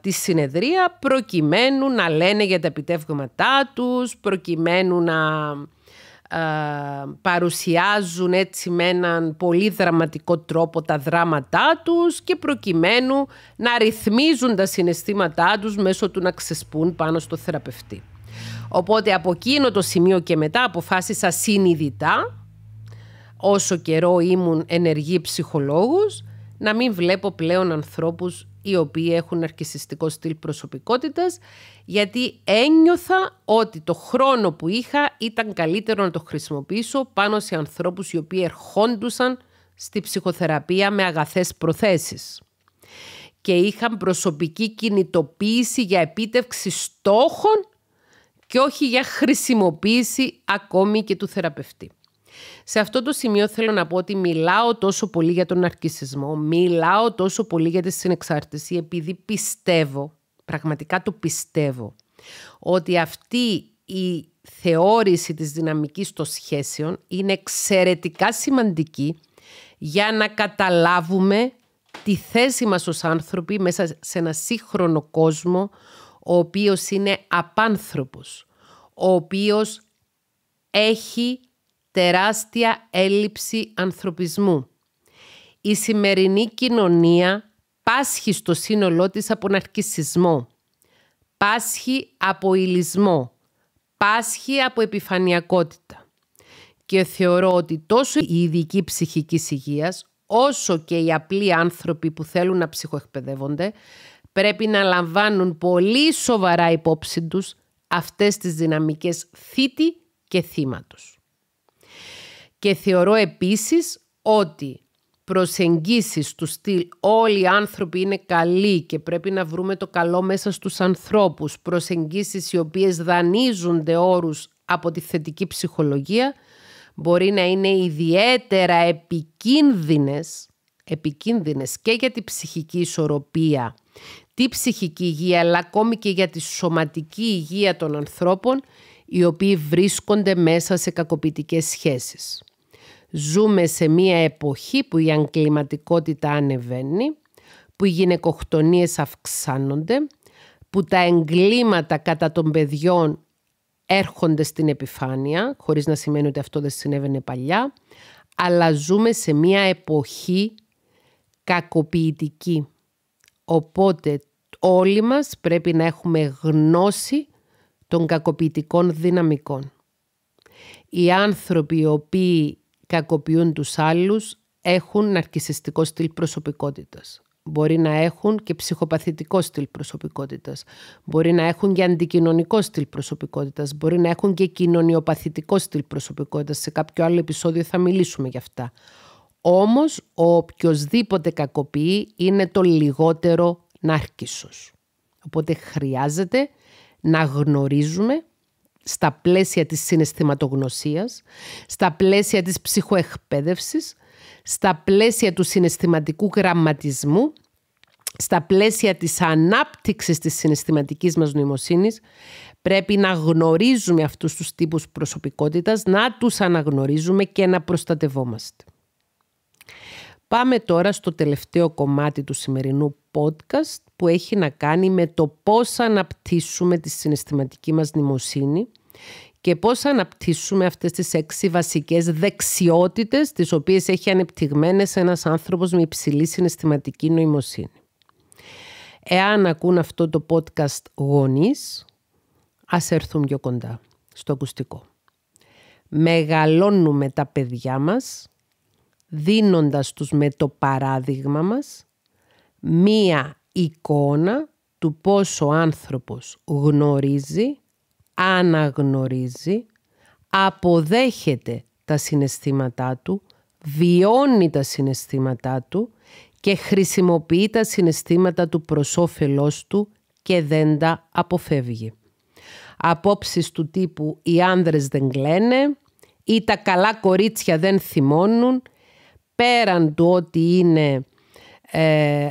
τη συνεδρία προκειμένου να λένε για τα επιτεύγματά τους, προκειμένου να ε, παρουσιάζουν έτσι με έναν πολύ δραματικό τρόπο τα δράματά τους και προκειμένου να ρυθμίζουν τα συναισθήματά τους μέσω του να ξεσπούν πάνω στο θεραπευτή. Οπότε από εκείνο το σημείο και μετά αποφάσισα συνειδητά, όσο καιρό ήμουν ενεργή ψυχολόγος, να μην βλέπω πλέον ανθρώπους οι οποίοι έχουν αρχισιστικό στυλ προσωπικότητας, γιατί ένιωθα ότι το χρόνο που είχα ήταν καλύτερο να το χρησιμοποιήσω πάνω σε ανθρώπους οι οποίοι ερχόντουσαν στη ψυχοθεραπεία με αγαθές προθέσεις και είχαν προσωπική κινητοποίηση για επίτευξη στόχων και όχι για χρησιμοποίηση ακόμη και του θεραπευτή. Σε αυτό το σημείο θέλω να πω ότι μιλάω τόσο πολύ για τον αρκισισμό, μιλάω τόσο πολύ για τη συνεξάρτηση, επειδή πιστεύω, πραγματικά το πιστεύω, ότι αυτή η θεώρηση της δυναμικής των σχέσεων είναι εξαιρετικά σημαντική για να καταλάβουμε τη θέση μας ως άνθρωποι μέσα σε ένα σύγχρονο κόσμο ο οποίος είναι απάνθρωπος, ο οποίος έχει τεράστια έλλειψη ανθρωπισμού. Η σημερινή κοινωνία πάσχει στο σύνολό της από ναρκισισμό, πάσχει από ηλισμό, πάσχει από επιφανειακότητα. Και θεωρώ ότι τόσο η ειδική ψυχική υγείας, όσο και οι απλοί άνθρωποι που θέλουν να ψυχοεκπαιδεύονται, πρέπει να λαμβάνουν πολύ σοβαρά υπόψη τους αυτές τις δυναμικές θήτη και θύματος. Και θεωρώ επίσης ότι προσεγγίσεις του στυλ όλοι οι άνθρωποι είναι καλοί και πρέπει να βρούμε το καλό μέσα στους ανθρώπους, προσεγγίσεις οι οποίες δανείζονται όρους από τη θετική ψυχολογία, μπορεί να είναι ιδιαίτερα επικίνδυνες, επικίνδυνες και για τη ψυχική ισορροπία, τη ψυχική υγεία, αλλά ακόμη και για τη σωματική υγεία των ανθρώπων, οι οποίοι βρίσκονται μέσα σε κακοποιητικές σχέσεις. Ζούμε σε μια εποχή που η αγκληματικότητα ανεβαίνει, που οι γυναικοκτονίες αυξάνονται, που τα εγκλήματα κατά των παιδιών έρχονται στην επιφάνεια, χωρίς να σημαίνει ότι αυτό δεν συνέβαινε παλιά, αλλά ζούμε σε μια εποχή κακοποιητική. Οπότε όλοι μας πρέπει να έχουμε γνώση των κακοποιητικών δυναμικών. Οι άνθρωποι οι οποίοι κακοποιούν τους άλλους, έχουν ναρκισιστικό στυλ προσωπικότητας. Μπορεί να έχουν και ψυχοπαθητικό στυλ προσωπικότητας. Μπορεί να έχουν και αντικοινωνικό στυλ προσωπικότητας. Μπορεί να έχουν και κοινωνιοπαθητικό στυλ προσωπικότητας. Σε κάποιο άλλο επεισόδιο θα μιλήσουμε γι' αυτά. Όμως, ο οποιοδήποτε κακοποιεί είναι το λιγότερο ναρκισσος. Οπότε χρειάζεται να γνωρίζουμε στα πλαίσια της συναισθηματογνωσίας, στα πλαίσια της ψυχοεκπαίδευσης, στα πλαίσια του συναισθηματικού γραμματισμού, στα πλαίσια της ανάπτυξης της συναισθηματικής μας νοημοσύνης, πρέπει να γνωρίζουμε αυτούς τους τύπους προσωπικότητας, να τους αναγνωρίζουμε και να προστατευόμαστε. Πάμε τώρα στο τελευταίο κομμάτι του σημερινού podcast που έχει να κάνει με το πώς αναπτύσσουμε τη συναισθηματική μας νοημοσύνη και πώς αναπτύσσουμε αυτές τις έξι βασικές δεξιότητες τις οποίες έχει ανεπτυγμένες ένας άνθρωπος με υψηλή συναισθηματική νοημοσύνη. Εάν ακούν αυτό το podcast γονείς, ας έρθουν πιο κοντά στο ακουστικό. Μεγαλώνουμε τα παιδιά μας δίνοντας τους με το παράδειγμα μας μία εικόνα του πόσο ο άνθρωπος γνωρίζει, αναγνωρίζει, αποδέχεται τα συναισθήματά του, βιώνει τα συναισθήματά του και χρησιμοποιεί τα συναισθήματα του προς όφελός του και δεν τα αποφεύγει. Απόψεις του τύπου «Οι άνδρες δεν κλαίνε» ή «Τα καλά κορίτσια δεν θυμώνουν» πέραν του ότι είναι ε,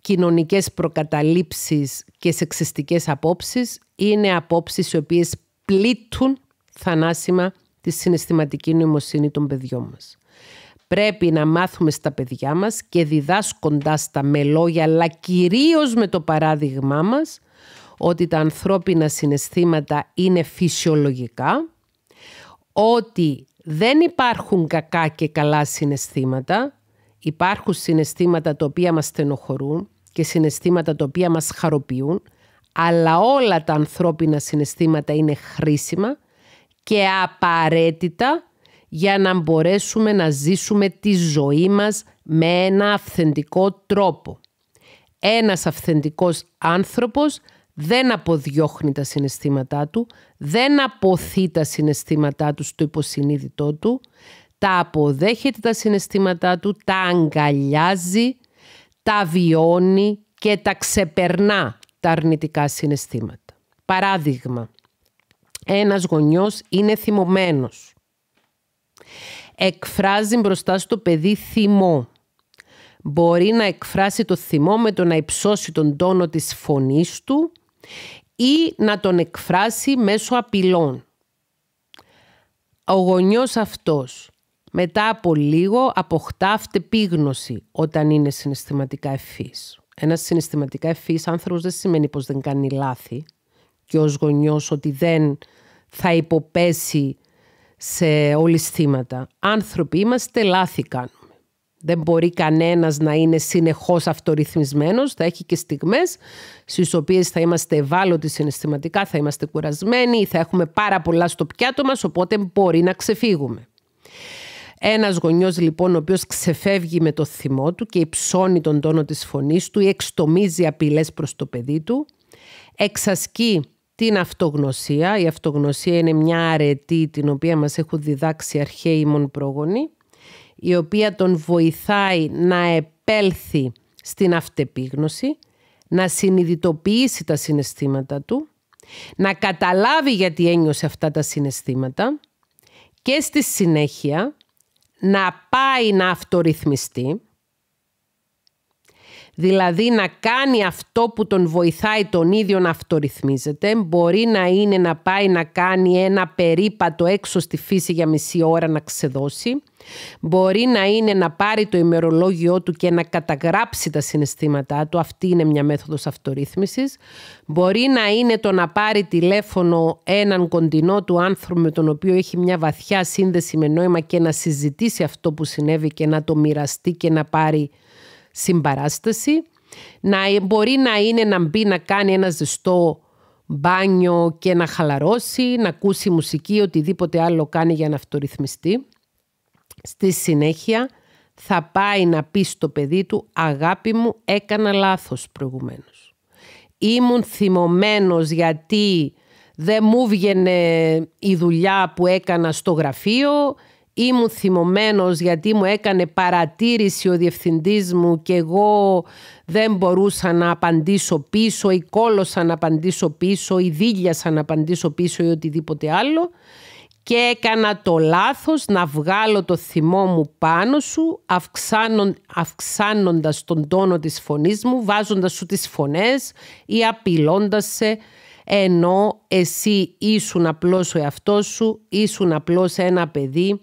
κοινωνικές προκαταλήψεις και σεξιστικές απόψεις, είναι απόψεις οι οποίες πλήττουν θανάσιμα τη συναισθηματική νοημοσύνη των παιδιών μας. Πρέπει να μάθουμε στα παιδιά μας και διδάσκοντάς τα με λόγια, αλλά κυρίως με το παράδειγμά μας, ότι τα ανθρώπινα συναισθήματα είναι φυσιολογικά, ότι δεν υπάρχουν κακά και καλά συναισθήματα. Υπάρχουν συναισθήματα τα οποία μας στενοχωρούν και συναισθήματα τα οποία μας χαροποιούν, αλλά όλα τα ανθρώπινα συναισθήματα είναι χρήσιμα και απαραίτητα για να μπορέσουμε να ζήσουμε τη ζωή μας με ένα αυθεντικό τρόπο. Ένας αυθεντικός άνθρωπος δεν αποδιώχνει τα συναισθήματά του, δεν αποθεί τα συναισθήματά του στο υποσυνείδητό του, τα αποδέχεται τα συναισθήματά του, τα αγκαλιάζει, τα βιώνει και τα ξεπερνά τα αρνητικά συναισθήματα. Παράδειγμα, ένας γονιός είναι θυμωμένος. Εκφράζει μπροστά στο παιδί θυμό. Μπορεί να εκφράσει το θυμό με το να υψώσει τον τόνο της φωνής του ή να τον εκφράσει μέσω απειλών. Ο γονιός αυτός μετά από λίγο αποκτά αυτεπίγνωση όταν είναι συναισθηματικά ευφύς. Ένας συναισθηματικά ευφύς άνθρωπος δεν σημαίνει πως δεν κάνει λάθη και ως γονιός ότι δεν θα υποπέσει σε στήματα. Άνθρωποι είμαστε, λάθη κάνουμε. Δεν μπορεί κανένας να είναι συνεχώς αυτορυθμισμένος. Θα έχει και στιγμές στις οποίες θα είμαστε ευάλωτοι συναισθηματικά, θα είμαστε κουρασμένοι, θα έχουμε πάρα πολλά στο πιάτο μας, οπότε μπορεί να ξεφύγουμε. Ένας γονιός λοιπόν ο οποίος ξεφεύγει με το θυμό του και υψώνει τον τόνο της φωνής του ή εξτομίζει απειλές προς το παιδί του, εξασκεί την αυτογνωσία. Η αυτογνωσία είναι μια αρετή την οποία μας έχουν διδάξει αρχαίοι μον η οποία τον βοηθάει να επέλθει στην αυτεπίγνωση, να συνειδητοποιήσει τα συναισθήματα του, να καταλάβει γιατί ένιωσε αυτά τα συναισθήματα και στη συνέχεια να πάει να αυτορυθμιστεί, δηλαδή να κάνει αυτό που τον βοηθάει τον ίδιο να αυτορυθμίζεται. Μπορεί να είναι να πάει να κάνει ένα περίπατο έξω στη φύση για μισή ώρα να ξεδώσει Μπορεί να είναι να πάρει το ημερολόγιο του και να καταγράψει τα συναισθήματά του. Αυτή είναι μια μέθοδος αυτορύθμισης. Μπορεί να είναι το να πάρει τηλέφωνο έναν κοντινό του άνθρωπο με τον οποίο έχει μια βαθιά σύνδεση με νόημα και να συζητήσει αυτό που συνέβη και να το μοιραστεί και να πάρει συμπαράσταση. Να, ε, μπορεί να είναι να μπει να κάνει ένα ζεστό μπάνιο και να χαλαρώσει, να ακούσει μουσική, οτιδήποτε άλλο κάνει για να αυτορυθμιστεί. Στη συνέχεια θα πάει να πει στο παιδί του «Αγάπη μου, έκανα λάθος προηγουμένως». Ήμουν θυμωμένος γιατί δεν μου βγαινε η δουλειά που έκανα στο γραφείο, ήμουν θυμωμένος γιατί μου έκανε παρατήρηση ο διευθυντής μου και εγώ δεν μπορούσα να απαντήσω πίσω ή κόλωσα να απαντήσω πίσω ή δίλιασα να απαντήσω πίσω ή οτιδήποτε άλλο και έκανα το λάθος να βγάλω το θυμό μου πάνω σου αυξάνον, αυξάνοντας τον τόνο της φωνής μου, βάζοντας σου τις φωνές ή απειλώντας σε ενώ εσύ ήσουν απλώς ο εαυτός σου, ήσουν απλώς ένα παιδί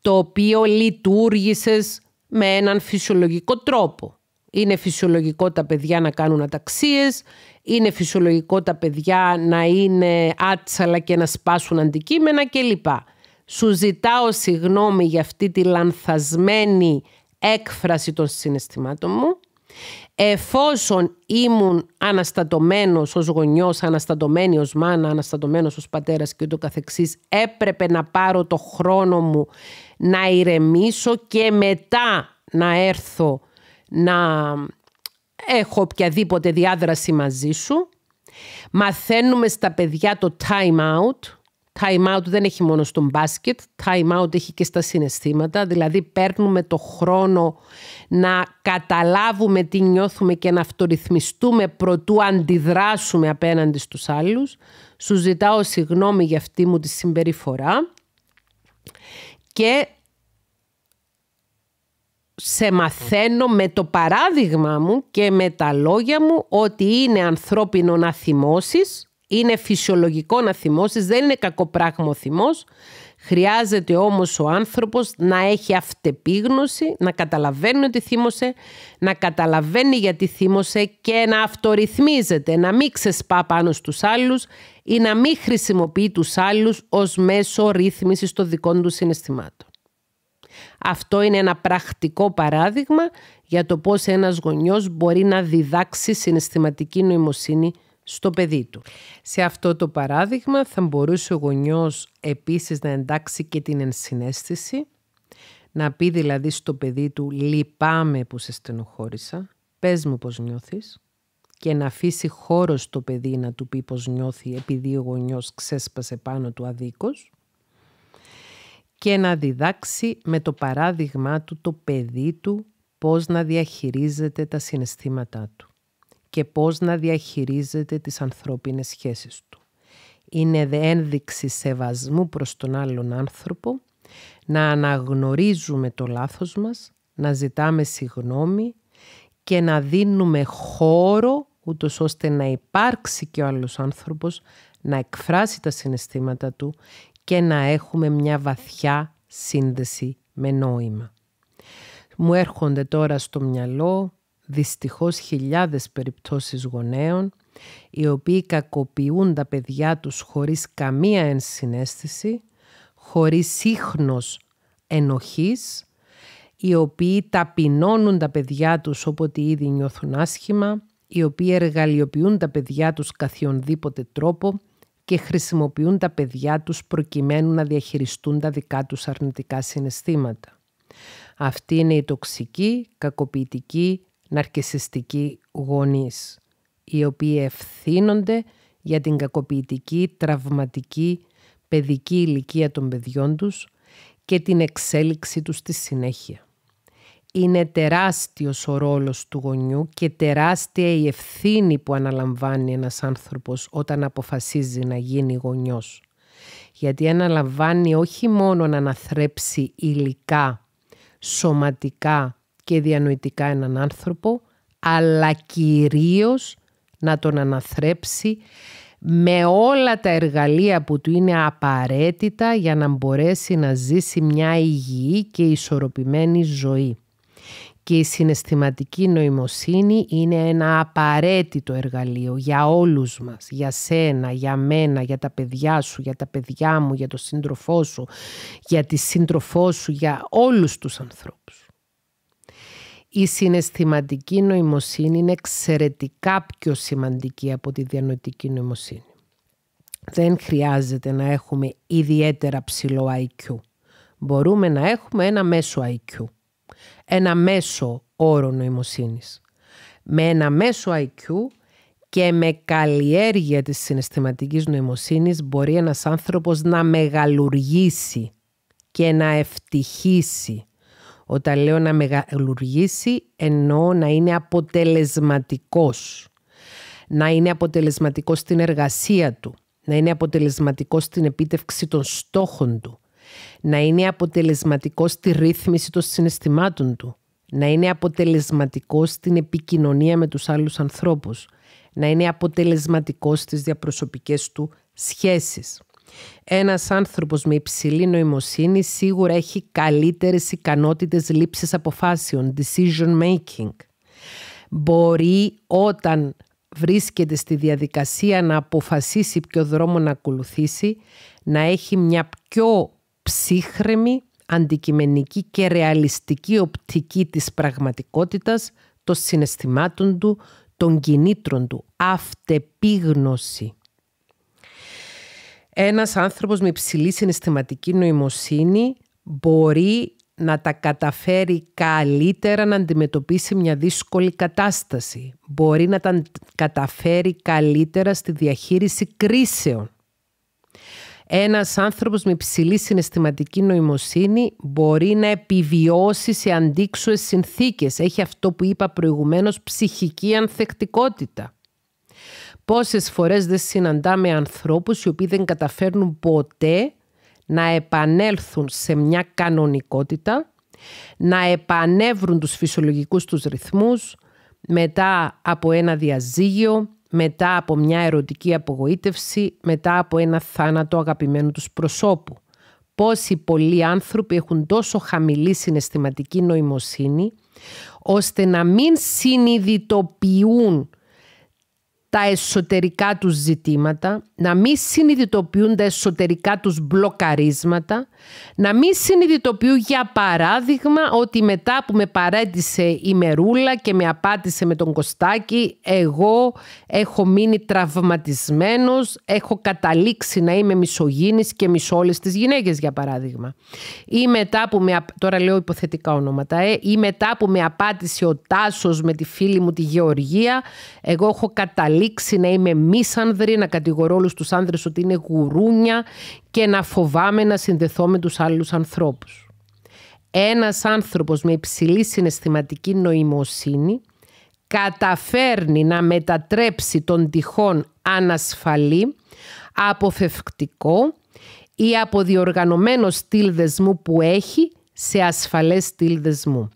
το οποίο λειτουργήσες με έναν φυσιολογικό τρόπο. Είναι φυσιολογικό τα παιδιά να κάνουν αταξίες, είναι φυσιολογικό τα παιδιά να είναι άτσαλα και να σπάσουν αντικείμενα κλπ. Σου ζητάω συγγνώμη για αυτή τη λανθασμένη έκφραση των συναισθημάτων μου. Εφόσον ήμουν αναστατωμένος ως γονιός, αναστατωμένη ως μάνα, αναστατωμένος ως πατέρας και ούτω καθεξής, έπρεπε να πάρω το χρόνο μου να ηρεμήσω και μετά να έρθω να έχω οποιαδήποτε διάδραση μαζί σου. Μαθαίνουμε στα παιδιά το time out. Time out δεν έχει μόνο στον μπάσκετ, time out έχει και στα συναισθήματα, δηλαδή παίρνουμε το χρόνο να καταλάβουμε τι νιώθουμε και να αυτορυθμιστούμε προτού αντιδράσουμε απέναντι στους άλλους. Σου ζητάω συγγνώμη για αυτή μου τη συμπεριφορά και σε μαθαίνω με το παράδειγμα μου και με τα λόγια μου ότι είναι ανθρώπινο να θυμώσεις, είναι φυσιολογικό να θυμώσεις, δεν είναι κακό πράγμα ο Χρειάζεται όμως ο άνθρωπος να έχει αυτεπίγνωση, να καταλαβαίνει ότι θύμωσε, να καταλαβαίνει γιατί θύμωσε και να αυτορυθμίζεται, να μην ξεσπά πάνω στους άλλους ή να μην χρησιμοποιεί τους άλλους ως μέσο ρύθμισης των δικών του συναισθημάτων. Αυτό είναι ένα πρακτικό παράδειγμα για το πώς ένας γονιός μπορεί να διδάξει συναισθηματική νοημοσύνη στο παιδί του. Σε αυτό το παράδειγμα θα μπορούσε ο γονιός επίσης να εντάξει και την ενσυναίσθηση, να πει δηλαδή στο παιδί του «λυπάμαι που σε στενοχώρησα, πες μου πώς νιώθεις» και να αφήσει χώρο στο παιδί να του πει πώς νιώθει επειδή ο γονιός ξέσπασε πάνω του αδίκως και να διδάξει με το παράδειγμα του το παιδί του πώς να διαχειρίζεται τα συναισθήματά του και πώς να διαχειρίζεται τις ανθρώπινες σχέσεις του. Είναι ένδειξη σεβασμού προς τον άλλον άνθρωπο, να αναγνωρίζουμε το λάθος μας, να ζητάμε συγνώμη και να δίνουμε χώρο ούτως ώστε να υπάρξει και ο άλλος άνθρωπος να εκφράσει τα συναισθήματα του και να έχουμε μια βαθιά σύνδεση με νόημα. Μου έρχονται τώρα στο μυαλό δυστυχώς χιλιάδες περιπτώσεις γονέων οι οποίοι κακοποιούν τα παιδιά τους χωρίς καμία ενσυναίσθηση, χωρίς σύχνος ενοχής, οι οποίοι ταπεινώνουν τα παιδιά τους όποτε ήδη νιώθουν άσχημα, οι οποίοι εργαλειοποιούν τα παιδιά τους καθιονδήποτε τρόπο, και χρησιμοποιούν τα παιδιά τους προκειμένου να διαχειριστούν τα δικά τους αρνητικά συναισθήματα. Αυτή είναι η τοξική, κακοποιητική, ναρκισιστική γονείς, οι οποίοι ευθύνονται για την κακοποιητική, τραυματική, παιδική ηλικία των παιδιών τους και την εξέλιξη τους στη συνέχεια είναι τεράστιος ο ρόλος του γονιού και τεράστια η ευθύνη που αναλαμβάνει ένας άνθρωπος όταν αποφασίζει να γίνει γονιός. Γιατί αναλαμβάνει όχι μόνο να αναθρέψει υλικά, σωματικά και διανοητικά έναν άνθρωπο, αλλά κυρίως να τον αναθρέψει με όλα τα εργαλεία που του είναι απαραίτητα για να μπορέσει να ζήσει μια υγιή και ισορροπημένη ζωή και η συναισθηματική νοημοσύνη είναι ένα απαραίτητο εργαλείο για όλους μας, για σένα, για μένα, για τα παιδιά σου, για τα παιδιά μου, για το σύντροφό σου, για τη σύντροφό σου, για όλους τους ανθρώπους. Η συναισθηματική νοημοσύνη είναι εξαιρετικά πιο σημαντική από τη διανοητική νοημοσύνη. Δεν χρειάζεται να έχουμε ιδιαίτερα ψηλό IQ. Μπορούμε να έχουμε ένα μέσο IQ ένα μέσο όρο νοημοσύνης, με ένα μέσο IQ και με καλλιέργεια της συναισθηματικής νοημοσύνης μπορεί ένας άνθρωπος να μεγαλουργήσει και να ευτυχήσει. Όταν λέω να μεγαλουργήσει εννοώ να είναι αποτελεσματικός. Να είναι αποτελεσματικός στην εργασία του. Να είναι αποτελεσματικός στην επίτευξη των στόχων του να είναι αποτελεσματικό στη ρύθμιση των συναισθημάτων του, να είναι αποτελεσματικό στην επικοινωνία με τους άλλους ανθρώπους, να είναι αποτελεσματικό στις διαπροσωπικές του σχέσεις. Ένας άνθρωπος με υψηλή νοημοσύνη σίγουρα έχει καλύτερες ικανότητες λήψης αποφάσεων, decision making. Μπορεί όταν βρίσκεται στη διαδικασία να αποφασίσει ποιο δρόμο να ακολουθήσει, να έχει μια πιο ψύχρεμη, αντικειμενική και ρεαλιστική οπτική της πραγματικότητας, των συναισθημάτων του, των κινήτρων του, αυτεπίγνωση. Ένας άνθρωπος με υψηλή συναισθηματική νοημοσύνη μπορεί να τα καταφέρει καλύτερα να αντιμετωπίσει μια δύσκολη κατάσταση. Μπορεί να τα καταφέρει καλύτερα στη διαχείριση κρίσεων ένας άνθρωπος με υψηλή συναισθηματική νοημοσύνη μπορεί να επιβιώσει σε αντίξωες συνθήκες. Έχει αυτό που είπα προηγουμένως, ψυχική ανθεκτικότητα. Πόσες φορές δεν συναντάμε ανθρώπους οι οποίοι δεν καταφέρνουν ποτέ να επανέλθουν σε μια κανονικότητα, να επανέβρουν τους φυσιολογικούς τους ρυθμούς μετά από ένα διαζύγιο, μετά από μια ερωτική απογοήτευση, μετά από ένα θάνατο αγαπημένου τους προσώπου. Πόσοι πολλοί άνθρωποι έχουν τόσο χαμηλή συναισθηματική νοημοσύνη, ώστε να μην συνειδητοποιούν τα εσωτερικά τους ζητήματα, να μην συνειδητοποιούν τα εσωτερικά τους μπλοκαρίσματα, να μην συνειδητοποιούν για παράδειγμα ότι μετά που με παρέτησε η Μερούλα και με απάτησε με τον Κωστάκη, εγώ έχω μείνει τραυματισμένος, έχω καταλήξει να είμαι μισογίνης και μισόλης τις γυναίκες για παράδειγμα. Ή μετά που με, τώρα λέω υποθετικά ονόματα, ε, ή μετά που με απάτησε ο Τάσος με τη φίλη μου τη Γεωργία, εγώ έχω καταλήξει καταλήξει να είμαι σανδρή, να κατηγορώ όλους τους άνδρες ότι είναι γουρούνια και να φοβάμαι να συνδεθώ με τους άλλους ανθρώπους. Ένας άνθρωπος με υψηλή συναισθηματική νοημοσύνη καταφέρνει να μετατρέψει τον τυχόν ανασφαλή, αποφευκτικό ή αποδιοργανωμένο στυλ δεσμού που έχει σε ασφαλές στυλ δεσμού.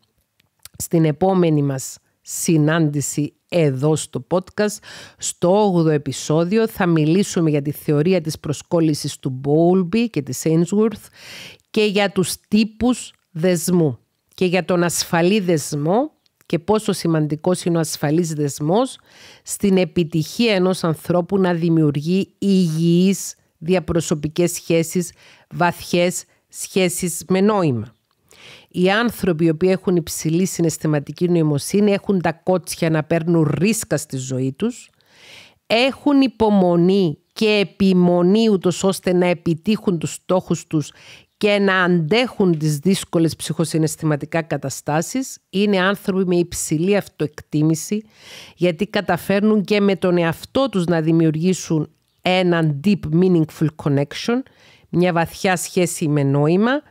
Στην επόμενη μας συνάντηση εδώ στο podcast. Στο 8ο επεισόδιο θα μιλήσουμε για τη θεωρία της προσκόλλησης του Bowlby και της Ainsworth και για τους τύπους δεσμού και για τον ασφαλή δεσμό και πόσο σημαντικός είναι ο ασφαλής δεσμός στην επιτυχία ενός ανθρώπου να δημιουργεί υγιείς διαπροσωπικές σχέσεις, βαθιές σχέσεις με νόημα. Οι άνθρωποι οι οποίοι έχουν υψηλή συναισθηματική νοημοσύνη έχουν τα κότσια να παίρνουν ρίσκα στη ζωή τους, έχουν υπομονή και επιμονή ούτως ώστε να επιτύχουν τους στόχους τους και να αντέχουν τις δύσκολες ψυχοσυναισθηματικά καταστάσεις. Είναι άνθρωποι με υψηλή αυτοεκτίμηση γιατί καταφέρνουν και με τον εαυτό τους να δημιουργήσουν έναν deep meaningful connection, μια βαθιά σχέση με νόημα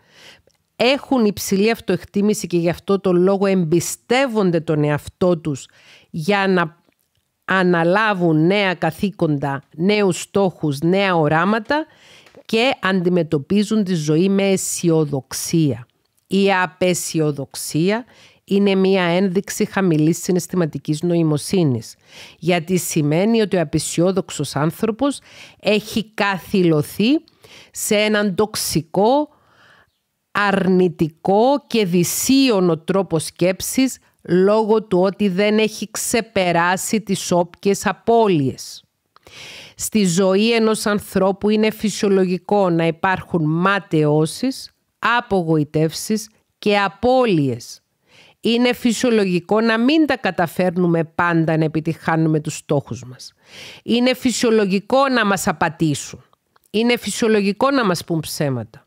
έχουν υψηλή αυτοεκτίμηση και γι' αυτό το λόγο εμπιστεύονται τον εαυτό τους για να αναλάβουν νέα καθήκοντα, νέους στόχους, νέα οράματα και αντιμετωπίζουν τη ζωή με αισιοδοξία. Η απεσιοδοξία είναι μία ένδειξη χαμηλής συναισθηματικής νοημοσύνης, γιατί σημαίνει ότι ο απεσιόδοξος άνθρωπος έχει καθυλωθεί σε έναν τοξικό αρνητικό και δυσίωνο τρόπο σκέψης λόγω του ότι δεν έχει ξεπεράσει τις όποιες απώλειες. Στη ζωή ενός ανθρώπου είναι φυσιολογικό να υπάρχουν ματαιώσεις, απογοητεύσεις και απώλειες. Είναι φυσιολογικό να μην τα καταφέρνουμε πάντα να επιτυχάνουμε τους στόχους μας. Είναι φυσιολογικό να μας απατήσουν. Είναι φυσιολογικό να μας πούν ψέματα.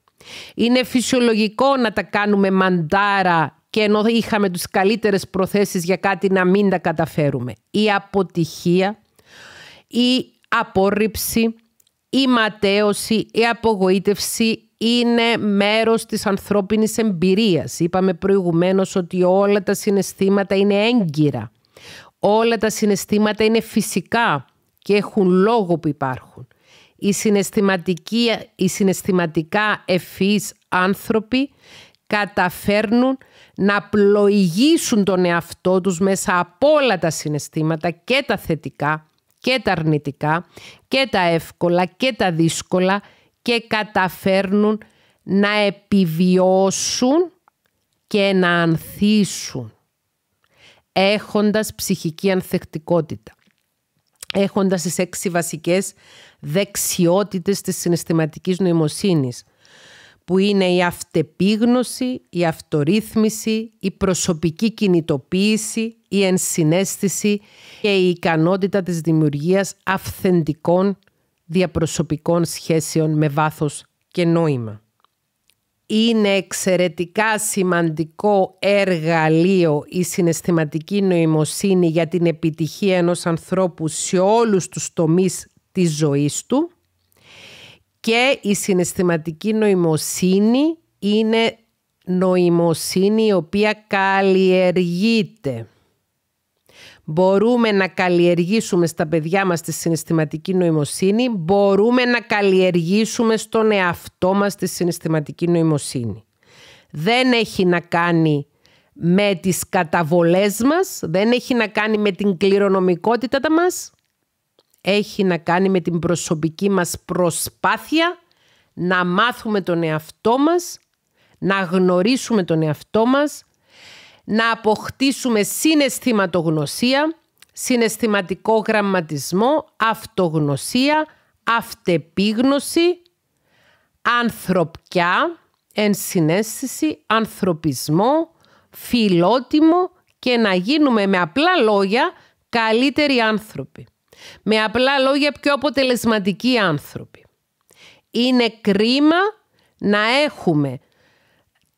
Είναι φυσιολογικό να τα κάνουμε μαντάρα και ενώ είχαμε τους καλύτερες προθέσεις για κάτι να μην τα καταφέρουμε. Η αποτυχία, η απόρριψη, η ματέωση, η απογοήτευση είναι μέρος της ανθρώπινης εμπειρίας. Είπαμε προηγουμένως ότι όλα τα συναισθήματα είναι έγκυρα. Όλα τα συναισθήματα είναι φυσικά και έχουν λόγο που υπάρχουν οι, συναισθηματικά ευφυείς άνθρωποι καταφέρνουν να πλοηγήσουν τον εαυτό τους μέσα από όλα τα συναισθήματα και τα θετικά και τα αρνητικά και τα εύκολα και τα δύσκολα και καταφέρνουν να επιβιώσουν και να ανθίσουν έχοντας ψυχική ανθεκτικότητα έχοντας τις έξι βασικές δεξιότητες της συναισθηματικής νοημοσύνης που είναι η αυτεπίγνωση, η αυτορύθμιση, η προσωπική κινητοποίηση, η ενσυναίσθηση και η ικανότητα της δημιουργίας αυθεντικών διαπροσωπικών σχέσεων με βάθος και νόημα. Είναι εξαιρετικά σημαντικό εργαλείο η συναισθηματική νοημοσύνη για την επιτυχία ενός ανθρώπου σε όλους τους τομείς της ζωής του και η συναισθηματική νοημοσύνη είναι νοημοσύνη η οποία καλλιεργείται. Μπορούμε να καλλιεργήσουμε στα παιδιά μας τη συναισθηματική νοημοσύνη, μπορούμε να καλλιεργήσουμε στον εαυτό μας τη συναισθηματική νοημοσύνη. Δεν έχει να κάνει με τις καταβολές μας, δεν έχει να κάνει με την κληρονομικότητα μας, έχει να κάνει με την προσωπική μας προσπάθεια να μάθουμε τον εαυτό μας, να γνωρίσουμε τον εαυτό μας, να αποκτήσουμε συναισθηματογνωσία, συναισθηματικό γραμματισμό, αυτογνωσία, αυτεπίγνωση, ανθρωπιά, ενσυναίσθηση, ανθρωπισμό, φιλότιμο και να γίνουμε με απλά λόγια καλύτεροι άνθρωποι. Με απλά λόγια πιο αποτελεσματικοί άνθρωποι. Είναι κρίμα να έχουμε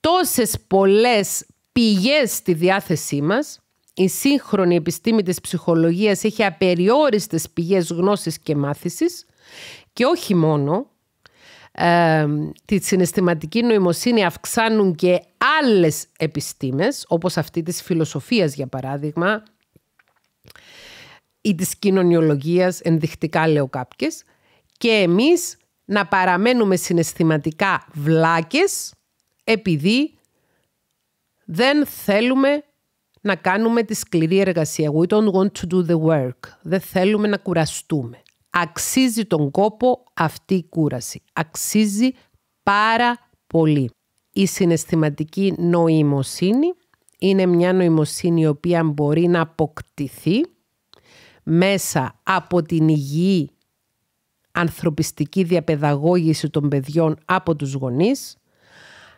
τόσες πολλές πηγές στη διάθεσή μας. Η σύγχρονη επιστήμη της ψυχολογίας έχει απεριόριστες πηγές γνώσης και μάθησης και όχι μόνο, ε, τη συναισθηματική νοημοσύνη αυξάνουν και άλλες επιστήμες, όπως αυτή της φιλοσοφίας για παράδειγμα, ή της κοινωνιολογίας, ενδεικτικά λέω κάποιες, και εμείς να παραμένουμε συναισθηματικά βλάκες επειδή δεν θέλουμε να κάνουμε τη σκληρή εργασία. We don't want to do the work. Δεν θέλουμε να κουραστούμε. Αξίζει τον κόπο αυτή η κούραση. Αξίζει πάρα πολύ. Η συναισθηματική νοημοσύνη είναι μια νοημοσύνη η οποία μπορεί να αποκτηθεί μέσα από την υγιή ανθρωπιστική διαπαιδαγώγηση των παιδιών από τους γονείς,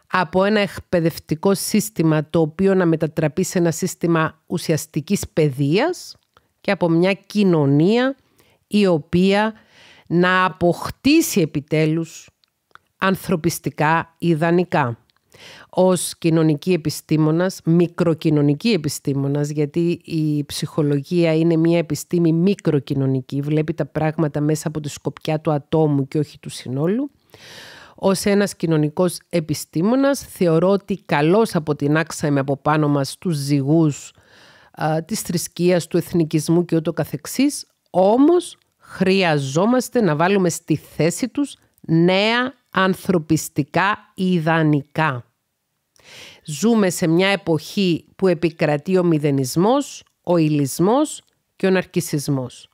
από ένα εκπαιδευτικό σύστημα το οποίο να μετατραπεί σε ένα σύστημα ουσιαστικής παιδείας και από μια κοινωνία η οποία να αποκτήσει επιτέλους ανθρωπιστικά ιδανικά ως κοινωνική επιστήμονας, μικροκοινωνική επιστήμονας, γιατί η ψυχολογία είναι μια επιστήμη μικροκοινωνική, βλέπει τα πράγματα μέσα από τη σκοπιά του ατόμου και όχι του συνόλου. Ως ένας κοινωνικός επιστήμονας θεωρώ ότι καλώς αποτινάξαμε από πάνω μας τους ζυγούς της θρησκείας, του εθνικισμού και ούτω καθεξής, όμως χρειαζόμαστε να βάλουμε στη θέση τους νέα ανθρωπιστικά ιδανικά. Ζούμε σε μια εποχή που επικρατεί ο μηδενισμός, ο ηλισμός και ο ναρκισισμός.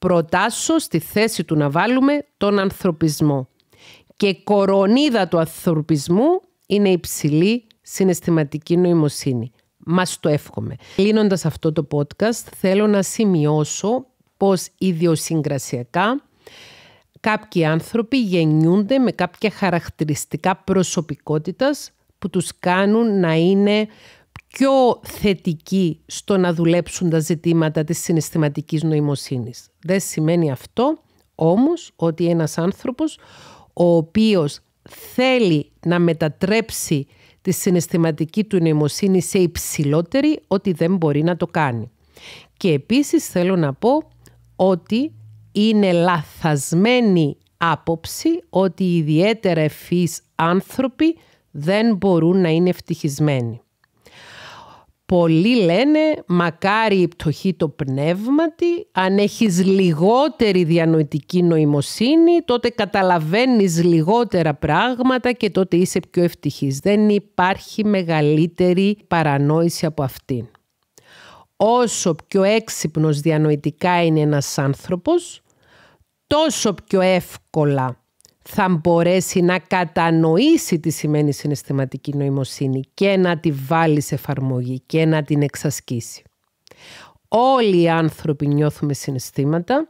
Προτάσω στη θέση του να βάλουμε τον ανθρωπισμό. Και κορονίδα του ανθρωπισμού είναι υψηλή συναισθηματική νοημοσύνη. Μας το εύχομαι. Κλείνοντας αυτό το podcast, θέλω να σημειώσω πως ιδιοσυγκρασιακά κάποιοι άνθρωποι γεννιούνται με κάποια χαρακτηριστικά προσωπικότητας που τους κάνουν να είναι πιο θετικοί στο να δουλέψουν τα ζητήματα της συναισθηματικής νοημοσύνης. Δεν σημαίνει αυτό όμως ότι ένας άνθρωπος ο οποίος θέλει να μετατρέψει τη συναισθηματική του νοημοσύνη σε υψηλότερη ότι δεν μπορεί να το κάνει. Και επίσης θέλω να πω ότι είναι λαθασμένη άποψη ότι ιδιαίτερα ευφύς άνθρωποι δεν μπορούν να είναι ευτυχισμένοι. Πολλοί λένε «Μακάρι η πτωχή το πνεύματι, αν έχεις λιγότερη διανοητική νοημοσύνη, τότε καταλαβαίνεις λιγότερα πράγματα και τότε είσαι πιο ευτυχής». Δεν υπάρχει μεγαλύτερη παρανόηση από αυτήν. Όσο πιο έξυπνος διανοητικά είναι ένας άνθρωπος, τόσο πιο εύκολα θα μπορέσει να κατανοήσει τι σημαίνει συναισθηματική νοημοσύνη και να τη βάλει σε εφαρμογή και να την εξασκήσει. Όλοι οι άνθρωποι νιώθουμε συναισθήματα,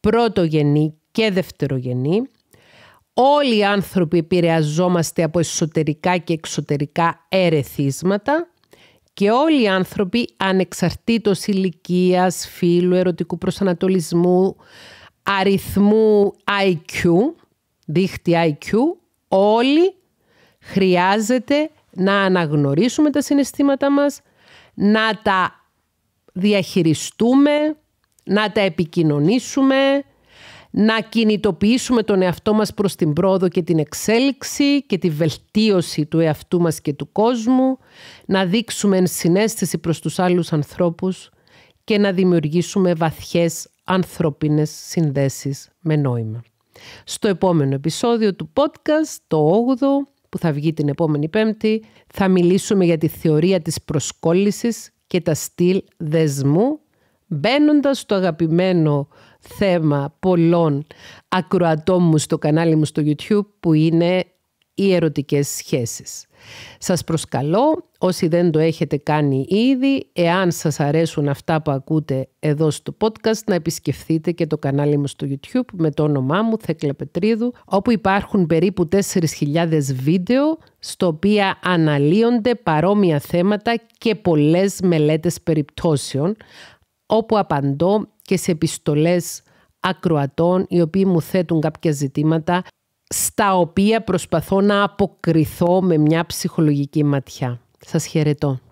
πρωτογενή και δευτερογενή. Όλοι οι άνθρωποι επηρεαζόμαστε από εσωτερικά και εξωτερικά ερεθίσματα και όλοι οι άνθρωποι ανεξαρτήτως ηλικίας, φύλου, ερωτικού προσανατολισμού, αριθμού IQ δίχτυ IQ, όλοι χρειάζεται να αναγνωρίσουμε τα συναισθήματά μας, να τα διαχειριστούμε, να τα επικοινωνήσουμε, να κινητοποιήσουμε τον εαυτό μας προς την πρόοδο και την εξέλιξη και τη βελτίωση του εαυτού μας και του κόσμου, να δείξουμε ενσυναίσθηση προς τους άλλους ανθρώπους και να δημιουργήσουμε βαθιές ανθρωπίνες συνδέσεις με νόημα. Στο επόμενο επεισόδιο του podcast, το 8ο, που θα βγει την επόμενη Πέμπτη, θα μιλήσουμε για τη θεωρία της προσκόλλησης και τα στυλ δεσμού, μπαίνοντας στο αγαπημένο θέμα πολλών ακροατών μου στο κανάλι μου στο YouTube, που είναι ή ερωτικές σχέσεις. Σας προσκαλώ, όσοι δεν το έχετε κάνει ήδη, εάν σας αρέσουν αυτά που ακούτε εδώ στο podcast, να επισκεφθείτε και το κανάλι μου στο YouTube με το όνομά μου Θέκλα Πετρίδου, όπου υπάρχουν περίπου 4.000 βίντεο, στο οποία αναλύονται παρόμοια θέματα και πολλές μελέτες περιπτώσεων, όπου απαντώ και σε επιστολές ακροατών οι οποίοι μου θέτουν κάποια ζητήματα στα οποία προσπαθώ να αποκριθώ με μια ψυχολογική ματιά. Σας χαιρετώ.